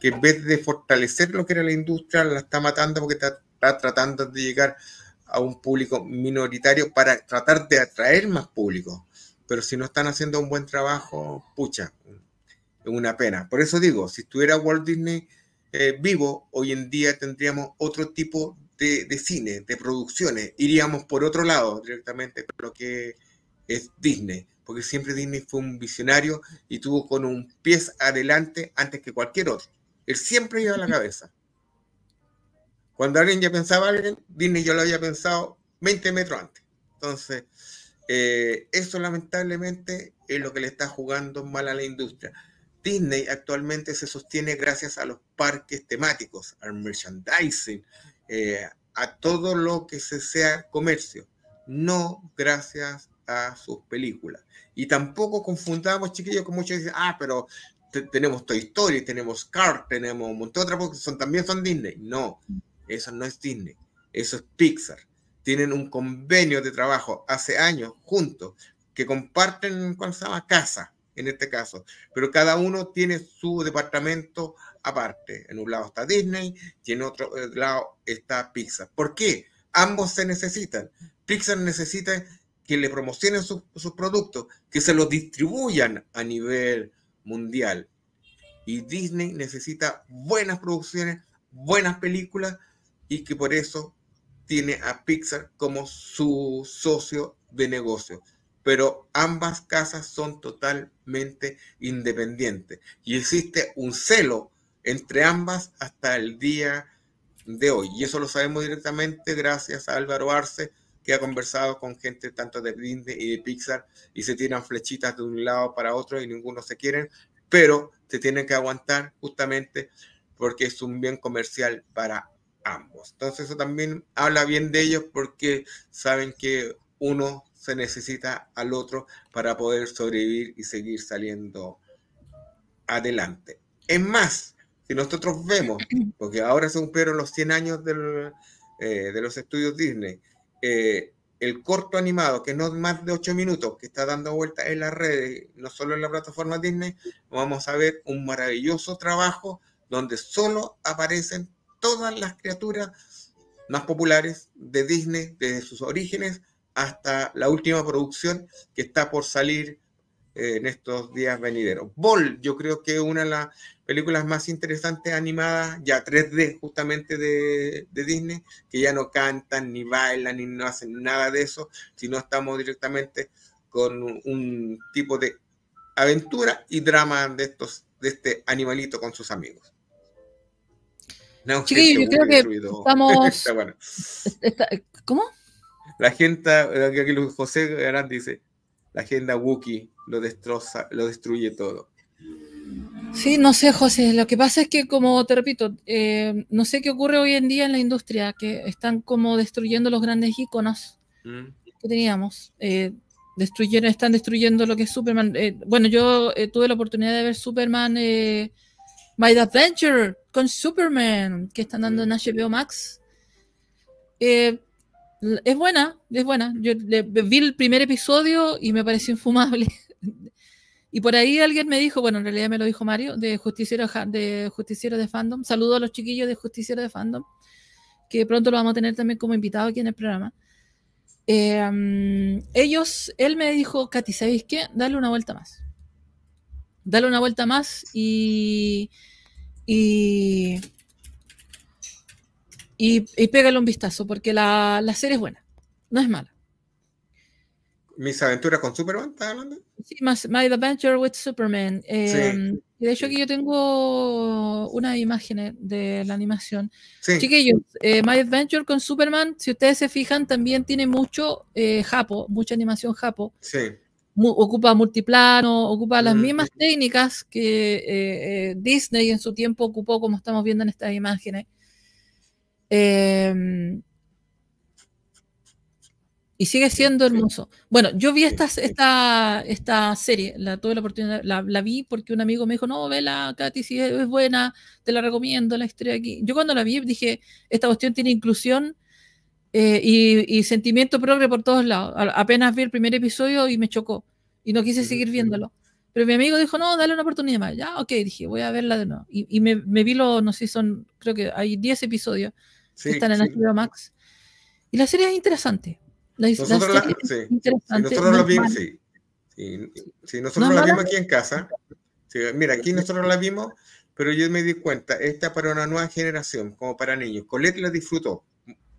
que en vez de fortalecer lo que era la industria, la está matando porque está, tratando de llegar a un público minoritario para tratar de atraer más público. Pero si no están haciendo un buen trabajo, pucha, es una pena. Por eso digo, si estuviera Walt Disney eh, vivo, hoy en día tendríamos otro tipo de, cine, de producciones, iríamos por otro lado directamente, lo que es Disney, porque siempre Disney fue un visionario y tuvo con un pie adelante antes que cualquier otro. Él siempre iba a la cabeza. Cuando alguien ya pensaba alguien, Disney ya lo había pensado 20 metros antes. Entonces, eh, eso lamentablemente es lo que le está jugando mal a la industria. Disney actualmente se sostiene gracias a los parques temáticos, al merchandising, eh, a todo lo que se sea comercio, no gracias a sus películas. Y tampoco confundamos, chiquillos, con muchos dicen, ah, pero tenemos Toy Story, tenemos Cars, tenemos un montón de otras que son, también son Disney. No, eso no es Disney, eso es Pixar. Tienen un convenio de trabajo hace años juntos que comparten, ¿cuál se llama? Casa, en este caso. Pero cada uno tiene su departamento aparte. En un lado está Disney y en otro eh, lado está Pixar. ¿Por qué? Ambos se necesitan. Pixar necesita que le promocionen sus productos, que se los distribuyan a nivel mundial. Y Disney necesita buenas producciones, buenas películas y que por eso tiene a Pixar como su socio de negocio. Pero ambas casas son totalmente independientes y existe un celo entre ambas hasta el día de hoy. Y eso lo sabemos directamente gracias a Álvaro Arce, que ha conversado con gente tanto de Disney y de Pixar y se tiran flechitas de un lado para otro y ninguno se quieren, pero se tienen que aguantar justamente porque es un bien comercial para ambos. Entonces eso también habla bien de ellos porque saben que uno se necesita al otro para poder sobrevivir y seguir saliendo adelante. Es más, nosotros vemos, porque ahora se cumplieron los 100 años eh, de los estudios Disney. Eh, el corto animado, que no es más de 8 minutos, que está dando vueltas en las redes, no solo en la plataforma Disney, vamos a ver un maravilloso trabajo donde solo aparecen todas las criaturas más populares de Disney, desde sus orígenes hasta la última producción que está por salir en estos días venideros. Ball, yo creo que una de las películas más interesantes animadas, ya 3D justamente de, Disney, que ya no cantan, ni bailan, ni no hacen nada de eso, sino estamos directamente con un, tipo de aventura y drama de estos de este animalito con sus amigos. No, yo creo que estamos... ¿Cómo? La gente, José Garán dice, la agenda Wookiee lo destroza, lo destruye todo. Sí, no sé, José. Lo que pasa es que, como te repito, eh, no sé qué ocurre hoy en día en la industria, que están como destruyendo los grandes iconos mm. que teníamos. Eh, están destruyendo lo que es Superman. Eh, bueno, yo eh, tuve la oportunidad de ver Superman, My Adventure con Superman, que están dando mm. en HBO Max es buena, es buena. Yo vi el primer episodio y me pareció infumable. y por ahí alguien me dijo, bueno, en realidad me lo dijo Mario, de Justiciero de, justiciero de Fandom. Saludo a los chiquillos de Justiciero de Fandom, que pronto lo vamos a tener también como invitado aquí en el programa. Em, ellos, él me dijo, Katy, ¿sabéis qué? Dale una vuelta más. Dale una vuelta más y y, pégale un vistazo, porque la, serie es buena, no es mala. ¿Mis aventuras con Superman? ¿Estás hablando? Sí, My Adventure with Superman. Em, de hecho, aquí yo tengo una imagen de la animación. Chiquillos, eh, My Adventure con Superman, si ustedes se fijan, también tiene mucho eh, japo, mucha animación japo. Sí. ocupa multiplano, ocupa las mm, mismas técnicas que eh, Disney en su tiempo ocupó, como estamos viendo en estas imágenes. Em, y sigue siendo hermoso. Bueno, yo vi esta, esta, esta serie, la, la oportunidad, la, vi porque un amigo me dijo, no, vela, Katy, si es, buena, te la recomiendo, la historia aquí. Yo cuando la vi dije, esta cuestión tiene inclusión eh, y, sentimiento progre por todos lados. apenas vi el primer episodio y me chocó y no quise seguir viéndolo. Pero mi amigo dijo, no, dale una oportunidad más. Ya, ok, dije, voy a verla de nuevo. Y, me, me, vi los, no sé, son, creo que hay 10 episodios que están en HBO Max. Y la serie es interesante. nosotros la, nosotros vimos, sí. nosotros la vimos aquí en casa. mira, aquí nosotros la vimos, pero yo me di cuenta, esta para una nueva generación, como para niños. Colette la disfrutó,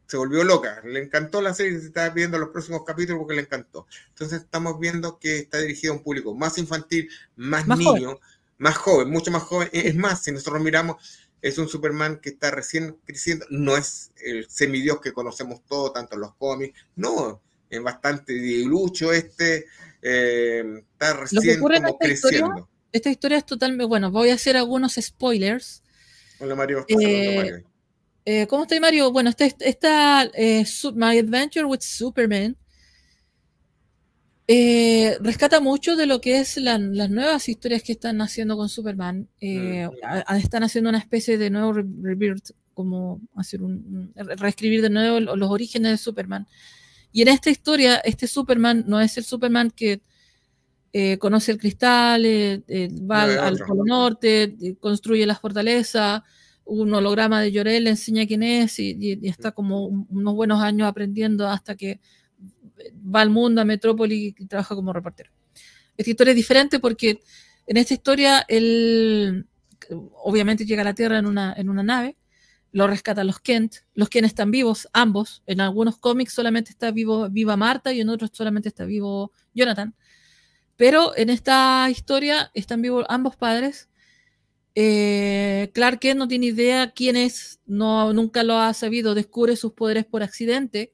se volvió loca, le encantó la serie, se está viendo los próximos capítulos porque le encantó. Entonces estamos viendo que está dirigido a un público más infantil, más, niño, más joven, mucho más joven. Es más, si nosotros miramos es un Superman que está recién creciendo, no es el semidios que conocemos todos, tanto en los cómics, no, es bastante dilucho este, eh, está recién como esta creciendo. Historia, esta historia es totalmente, bueno, voy a hacer algunos spoilers. Hola Mario, eh, Mario. Eh, ¿Cómo estoy Mario? Bueno, está esta eh, My Adventure with Superman eh, rescata mucho de lo que es las nuevas historias que están haciendo con Superman. Eh, mm. están haciendo una especie de nuevo como hacer un, reescribir de nuevo los orígenes de Superman. Y en esta historia, este Superman no es el Superman que eh, conoce el cristal, va al, Polo Norte, construye las fortalezas, un holograma de Llorel le enseña quién es y, está mm. como unos buenos años aprendiendo hasta que va al mundo, a Metrópoli y trabaja como reportero. Esta historia es diferente porque en esta historia él obviamente llega a la Tierra en una, en una nave, lo rescatan los Kent, los Kent están vivos, ambos, en algunos cómics solamente está vivo, viva Marta y en otros solamente está vivo Jonathan, pero en esta historia están vivos ambos padres. Eh, Clark Kent no tiene idea quién es, no, nunca lo ha sabido, descubre sus poderes por accidente,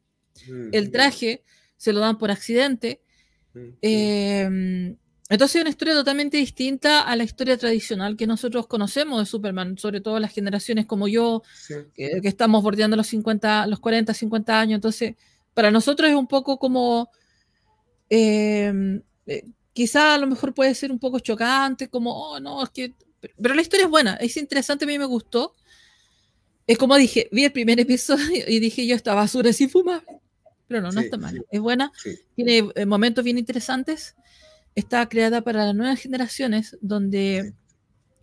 mm. el traje se lo dan por accidente. Mm, em, entonces es una historia totalmente distinta a la historia tradicional que nosotros conocemos de Superman, sobre todo las generaciones como yo, que, estamos bordeando los 50, los 40, 50 años. Entonces, para nosotros es un poco como, em, eh, quizá a lo mejor puede ser un poco chocante, como, oh, no, es que... Pero la historia es buena, es interesante, a mí me gustó. Es como dije, vi el primer episodio y dije, yo esta basura es infumable. Pero no, no está mal. es buena, tiene eh, momentos bien interesantes. Está creada para las nuevas generaciones, donde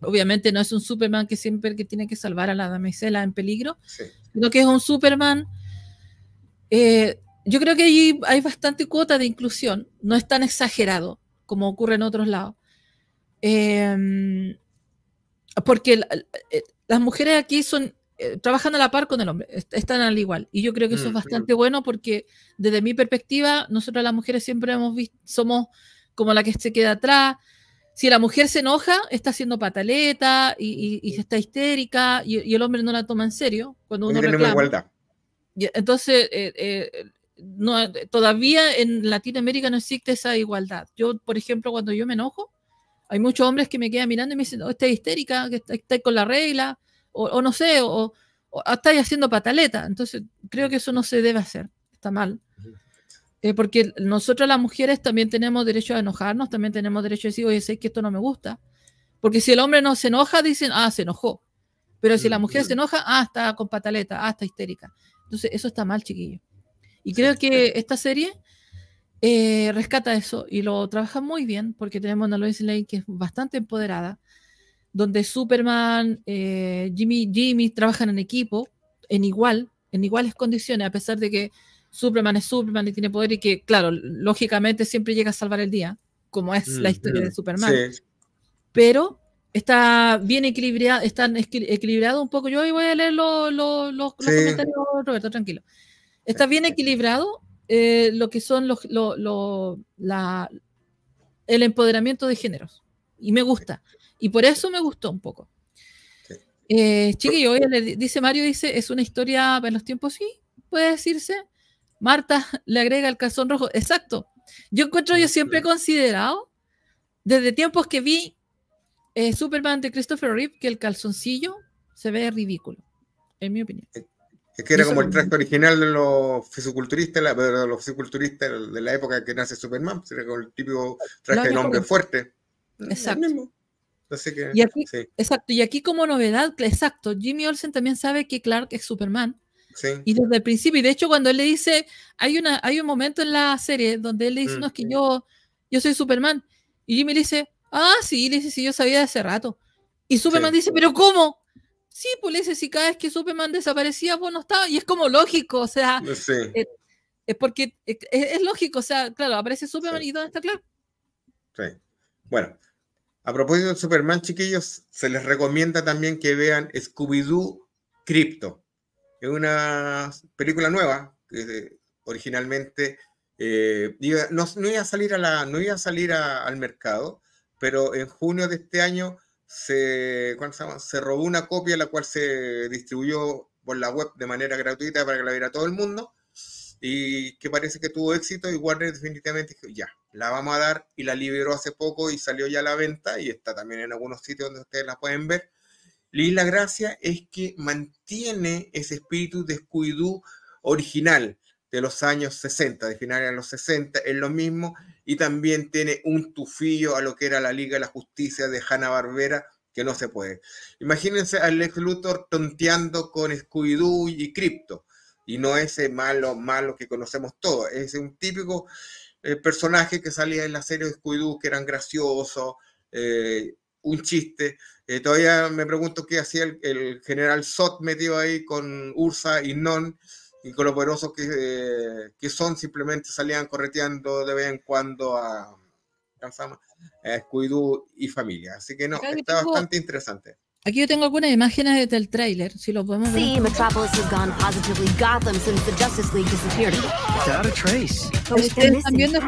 obviamente no es un Superman que siempre que tiene que salvar a la damisela en peligro, sino que es un Superman. Eh, yo creo que ahí hay bastante cuota de inclusión, no es tan exagerado como ocurre en otros lados. Em, porque eh, las mujeres aquí son eh, trabajando a la par con el hombre, están al igual. Y yo creo que eso es mm, bastante bueno porque desde mi perspectiva, nosotros las mujeres siempre hemos visto, somos como la que se queda atrás. Si la mujer se enoja, está haciendo pataleta y, está histérica y, el hombre no la toma en serio cuando uno reclama. Igualdad. Entonces, eh, eh, todavía en Latinoamérica no existe esa igualdad. Yo, por ejemplo, cuando yo me enojo, hay muchos hombres que me quedan mirando y me dicen, oh, está histérica, que está con la regla, o, no sé, o, estáis haciendo pataleta. Entonces, creo que eso no se debe hacer, está mal. Eh, porque nosotros las mujeres también tenemos derecho a enojarnos, también tenemos derecho a decir, oye, sé que esto no me gusta. Porque si el hombre no se enoja, dicen, ah, se enojó. Pero si la mm, mujer se enoja, ah, está con pataleta, ah, está histérica. Entonces, eso está mal, chiquillo. Y creo que esta serie eh, rescata eso y lo trabaja muy bien porque tenemos una Lois Lane que es bastante empoderada, donde Superman, eh, Jimmy, Jimmy trabajan en equipo, en igual, en iguales condiciones, a pesar de que Superman es Superman y tiene poder y que, claro, lógicamente siempre llega a salvar el día, como es la historia de Superman. Pero está bien equilibrado, está equilibrado un poco. Yo hoy voy a leer los, comentarios, Roberto, tranquilo. Está bien equilibrado eh, lo que son el empoderamiento de géneros. Y me gusta. Y por eso me gustó un poco. Sí. y eh, hoy le dice Mario, dice, es una historia para los tiempos, sí, puede decirse. Marta le agrega el calzón rojo, exacto. Yo encuentro, yo siempre he considerado, desde tiempos que vi eh, Superman de Christopher Reeve, que el calzoncillo se ve ridículo, en mi opinión. Es que era como el traje original de los fisiculturistas, la, de los fisiculturistas de la época que nace Superman, era como el típico traje de hombre fuerte. Exacto y aquí, Exacto, y aquí como novedad, exacto, Jimmy Olsen también sabe que Clark es Superman. Sí. Y desde el principio, y de hecho cuando él le dice, hay, una, hay un momento en la serie donde él le dice, mm. no, es que yo, yo soy Superman. Y Jimmy le dice, ah, sí, le dice, sí, yo sabía de hace rato. Y Superman dice, pero ¿cómo? Sí, pues le dice, si cada vez que Superman desaparecía, vos no estabas. Y es como lógico, o sea, eh, eh, es, porque eh, es, es, lógico, o sea, claro, aparece Superman y ¿dónde está Clark? Sí. Bueno, a propósito de Superman, chiquillos, se les recomienda también que vean Scooby-Doo Crypto. Es una película nueva, que originalmente eh, no, iba a salir, a la, no a salir al mercado, pero en junio de este año se, se, se robó una copia, la cual se distribuyó por la web de manera gratuita para que la viera todo el mundo y que parece que tuvo éxito y Warner definitivamente ya, la vamos a dar y la liberó hace poco y salió ya a la venta y está también en algunos sitios donde ustedes la pueden ver. Y la gracia es que mantiene ese espíritu de Scooby-Doo original de los años 60, de finales de los 60, es lo mismo, y también tiene un tufillo a lo que era la Liga de la Justicia de Hanna-Barbera, que no se puede. Imagínense a Lex Luthor tonteando con Scooby-Doo y Crypto, y no ese malo, malo que conocemos todos, es un típico eh, personajes que salían en la serie de Scooby-Doo, que eran graciosos, eh, un chiste. Eh, todavía me pregunto qué hacía el, general Sot metido ahí con Ursa y Non, y con los poderosos que, son, simplemente salían correteando de vez en cuando a, a scooby y familia. Así que no, está bastante interesante. Aquí yo tengo algunas imágenes del tráiler, si lo podemos ver. Sí, Metropolis has gone positively Gotham since the Justice League disappeared. Without a trace. ¡Ah! Como heroes? también nos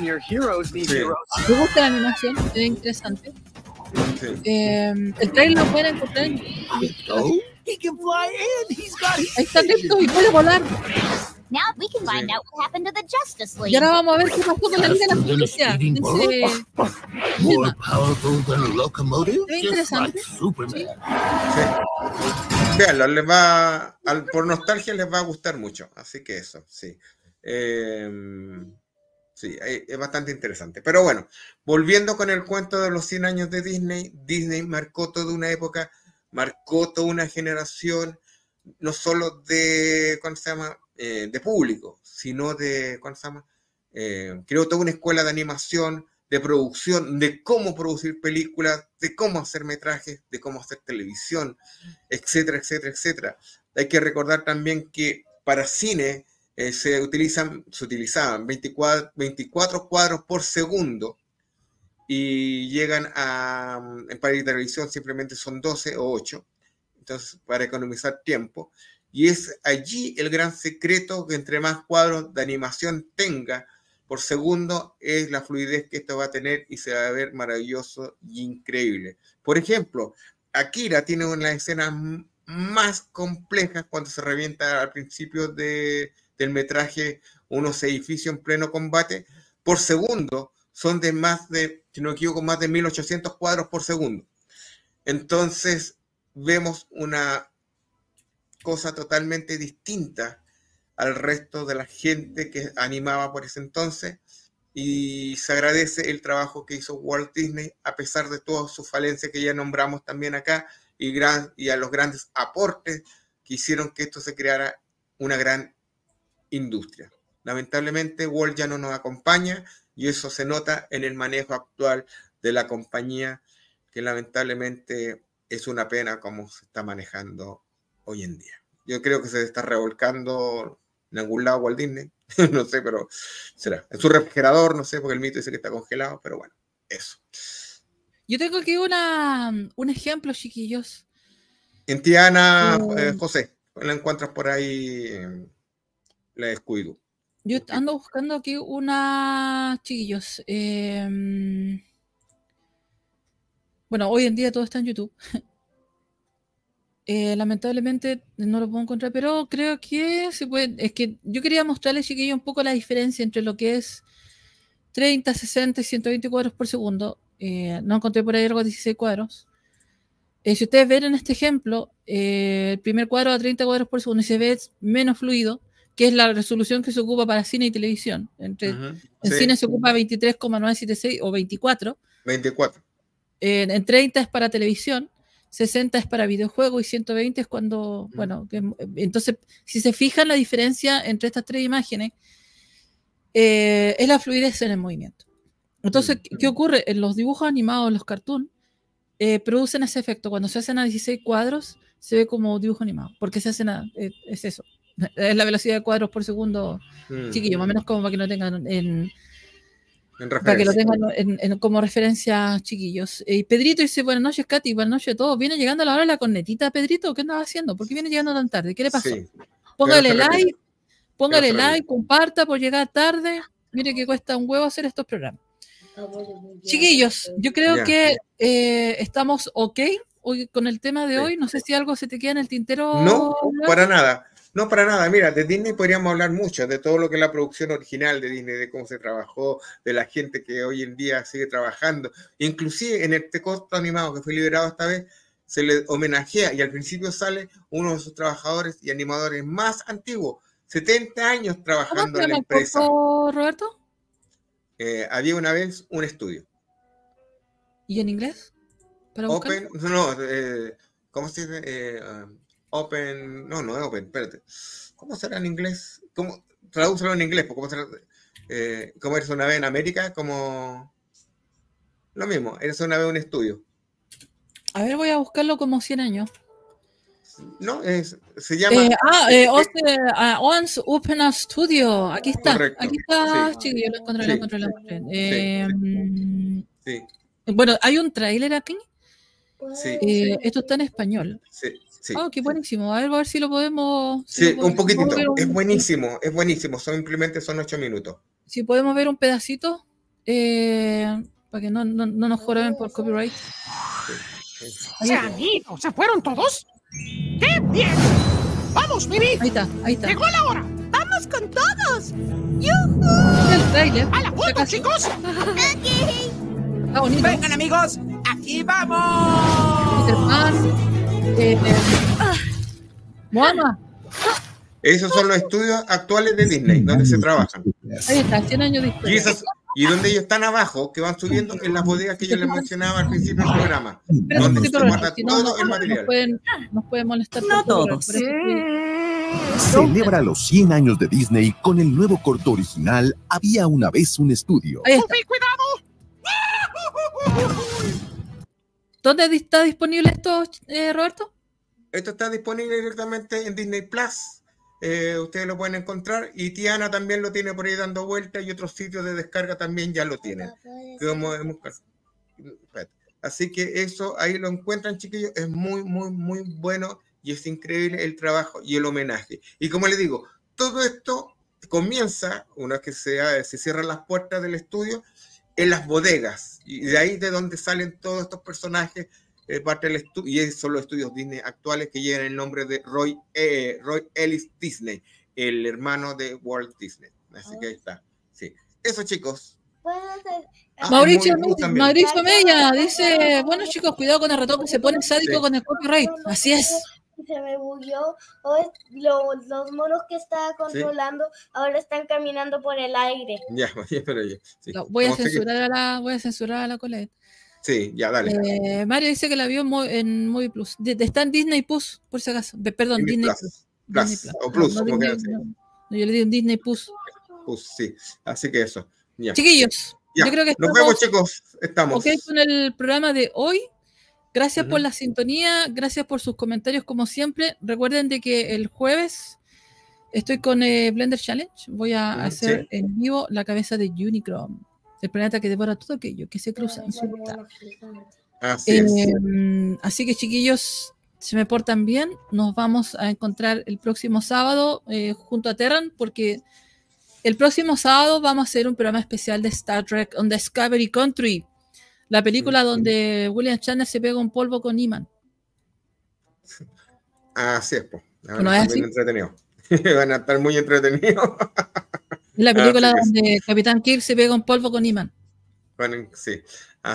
Me gusta la animación, es interesante. Sí. Eh, el trailer lo pueden encontrar Ahí está listo y puede volar. Y ahora vamos a ver qué pasó con la Liga de la Justicia. Es interesante. va, al, por nostalgia les va a gustar mucho. Así que eso, sí. Em, sí, eh, es bastante interesante. Pero bueno, volviendo con el cuento de los 100 años de Disney, Disney marcó toda una época, marcó toda una generación, no solo de, ¿cómo se llama? Eh, de público, sino de, ¿cuál se llama? Eh, creo toda una escuela de animación, de producción, de cómo producir películas, de cómo hacer metrajes, de cómo hacer televisión, etcétera, etcétera, etcétera. Hay que recordar también que para cine eh, se utilizan, se utilizaban 24, 24 cuadros por segundo y llegan a, mm, en para televisión simplemente son 12 o 8, entonces para economizar tiempo. Y es allí el gran secreto que entre más cuadros de animación tenga por segundo es la fluidez que esto va a tener y se va a ver maravilloso y increíble. Por ejemplo, Akira tiene una escena más compleja cuando se revienta al principio del metraje unos edificios en pleno combate por segundo son de más de, si no me equivoco, más de 1800 cuadros por segundo. Entonces vemos una cosa totalmente distinta al resto de la gente que animaba por ese entonces y se agradece el trabajo que hizo Walt Disney a pesar de todas sus falencias que ya nombramos también acá y, gran, y a los grandes aportes que hicieron que esto se creara una gran industria. Lamentablemente Walt ya no nos acompaña y eso se nota en el manejo actual de la compañía que lamentablemente es una pena cómo se está manejando hoy en día. Yo creo que se está revolcando en algún lado Walt Disney, no sé, pero será. En su refrigerador, no sé, porque el mito dice que está congelado, pero bueno, eso. Yo tengo aquí una, un ejemplo, chiquillos. En Tiana, eh, José, la encuentras por ahí, em, la descuido. Yo ando buscando aquí una, chiquillos. Em, bueno, hoy en día todo está en YouTube. Eh, lamentablemente no lo puedo encontrar, pero creo que se puede. Es que yo quería mostrarles, chiquillo, un poco la diferencia entre lo que es 30, 60 y 120 cuadros por segundo. Eh, no encontré por ahí algo de 16 cuadros. Eh, si ustedes ven en este ejemplo, el primer cuadro a 30 cuadros por segundo y se ve menos fluido, que es la resolución que se ocupa para cine y televisión. Entre, En cine se ocupa 23,976 o 24. 24. en 30 es para televisión 60 es para videojuegos y 120 es cuando, mm. bueno, entonces, si se fijan la diferencia entre estas tres imágenes, eh, es la fluidez en el movimiento. Entonces, ¿qué ocurre? En los dibujos animados, los cartoons, eh, producen ese efecto. Cuando se hacen a 16 cuadros, se ve como dibujo animado, porque se hacen nada, eh, es eso. Es la velocidad de cuadros por segundo, mm. chiquillo, más o menos como para que no tengan en, para que lo tengan como referencia, chiquillos. Eh, y Pedrito dice, buenas noches, Katy, buenas noches a todos. Viene llegando a la hora la cornetita, Pedrito, ¿qué andaba haciendo? ¿Por qué viene llegando tan tarde? ¿Qué le pasó? Póngale like, póngale like, comparta por llegar tarde. Mire que cuesta un huevo hacer estos programas. Chiquillos, yo creo que eh, estamos ok hoy, con el tema de hoy. No sé si algo se te queda en el tintero. No, para nada. No, para nada. Mira, de Disney podríamos hablar mucho, de todo lo que es la producción original de Disney, de cómo se trabajó, de la gente que hoy en día sigue trabajando. Inclusive en este corto animado que fue liberado esta vez, se le homenajea y al principio sale uno de sus trabajadores y animadores más antiguos, 70 años trabajando en la empresa. Roberto? Eh, había una vez un estudio. ¿Y en inglés? Open, no, eh, ¿cómo se dice? Eh, um, Open, no, no es Open, espérate. ¿Cómo será en inglés? ¿Cómo, tradúcelo en inglés, pues, ¿cómo será? Eh, ¿Cómo es una vez en América? Como... Lo mismo, eres una vez un estudio. A ver, voy a buscarlo como 100 años. No, es, se llama. Eh, ah, eh, ah, Once, Open a Studio. Aquí está. Aquí está, sí. yo lo encontré, lo encontré, sí. Bueno, hay un tráiler aquí. Sí, Esto está en español. Sí. Oh, qué buenísimo. A ver, a ver si lo podemos. sí, un poquitito. Es buenísimo, es buenísimo. Son, simplemente son ocho minutos. Si podemos ver un pedacito, eh, para que no, no, nos joren por copyright. O sea, Se se fueron todos. ¡Qué bien! ¡Vamos, miri! Ahí está, ahí está. ¡Llegó la hora! ¡Vamos con todos! ¡Yuhu! El trailer. ¡A la puerta chicos! ¡Ok! Vengan, amigos, aquí vamos. Esos son los estudios actuales de Disney, donde se trabajan. Ahí está, 100 años de Y, donde ellos están abajo, que van subiendo en las bodegas que yo les mencionaba al principio del programa. donde se guarda todo no, el material. Nos pueden, molestar. No todos. Celebra los 100 años de Disney con el nuevo corto original Había una vez un estudio. ¡Cuidado! ¡Ah! ¿Dónde está disponible esto, eh, Roberto? Esto está disponible directamente en Disney Plus. Eh, ustedes lo pueden encontrar y Tiana también lo tiene por ahí dando vuelta y otros sitios de descarga también ya lo tienen. Ah, Así que eso ahí lo encuentran, chiquillos. Es muy, muy, muy bueno y es increíble el trabajo y el homenaje. Y como les digo, todo esto comienza, una vez que se cierran las puertas del estudio, en las bodegas. Y de ahí de donde salen todos estos personajes, eh, parte y son los estudios Disney actuales que llevan el nombre de Roy, eh, Roy Ellis Disney, el hermano de Walt Disney. Así que ahí está. Sí. Eso chicos. Ah, Mauricio, Mauricio Mella dice, bueno chicos, cuidado con el ratón que se pone sádico con el copyright. Así es se me bulló Oh, los monos que estaba controlando ahora están caminando por el aire. Ya, pero yo. Sí. voy, a censurar a la, voy a censurar a la Colette. Sí, ya, dale. Eh, Mario dice que la vio en Movie Plus. De, está en Disney Plus, por si acaso. perdón, Disney, Disney, Plus. O Plus, yo le di un Disney Plus. Plus, sí. Así que eso. Ya. Chiquillos. Yo creo que Nos estamos, vemos, chicos. Estamos. Ok, con el programa de hoy. Gracias por la sintonía, gracias por sus comentarios como siempre. Recuerden de que el jueves estoy con eh, Blender Challenge, voy a ah, hacer en vivo la cabeza de Unicron, el planeta que devora todo aquello que se cruza en su mitad. Así, es. Em, así que chiquillos, se me portan bien, nos vamos a encontrar el próximo sábado eh, junto a Terran porque el próximo sábado vamos a hacer un programa especial de Star Trek on Discovery Country. La película donde William Chandler se pega un polvo con Iman. Así es, pues. ¿No es muy Entretenido. Van a estar muy entretenidos. la película donde Capitán Kirk se pega un polvo con Iman. Bueno, sí.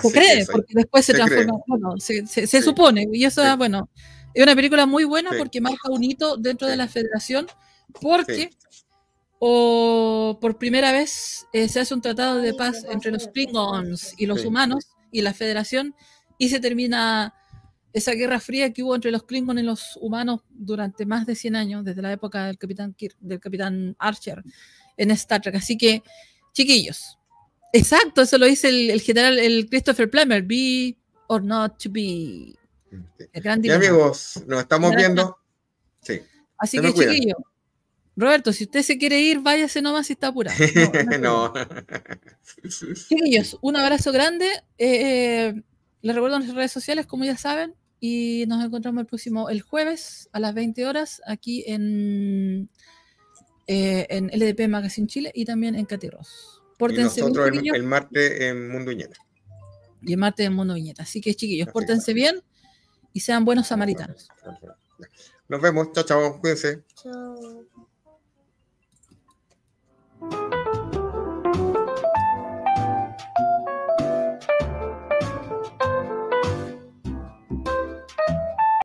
se cree, porque después se, transforma. se, supone. Y eso, bueno, es una película muy buena porque marca un hito dentro de la federación, porque o por primera vez eh, se hace un tratado de paz entre los Klingons y los humanos y la Federación y se termina esa guerra fría que hubo entre los Klingon y los humanos durante más de 100 años, desde la época del Capitán, del Capitán Archer en Star Trek. Así que, chiquillos, exacto, eso lo dice el, general el Christopher Plummer, be or not to be. Este, el gran y amigos, nos estamos viendo. Sí. Así que, chiquillos, Roberto, si usted se quiere ir, váyase nomás si está apurado. No. Chiquillos, un abrazo grande. Eh, eh, les recuerdo en nuestras redes sociales, como ya saben, y nos encontramos el próximo, el jueves a las 20 horas, aquí en, eh, LDP Magazine Chile y también en Catirros. Pórtense y nosotros el, martes en Mundo Viñeta. Y el martes en Mundo Viñeta. Así que, chiquillos, pórtense bien. bien y sean buenos samaritanos. Nos vemos. Chao, chao. Cuídense. Chao.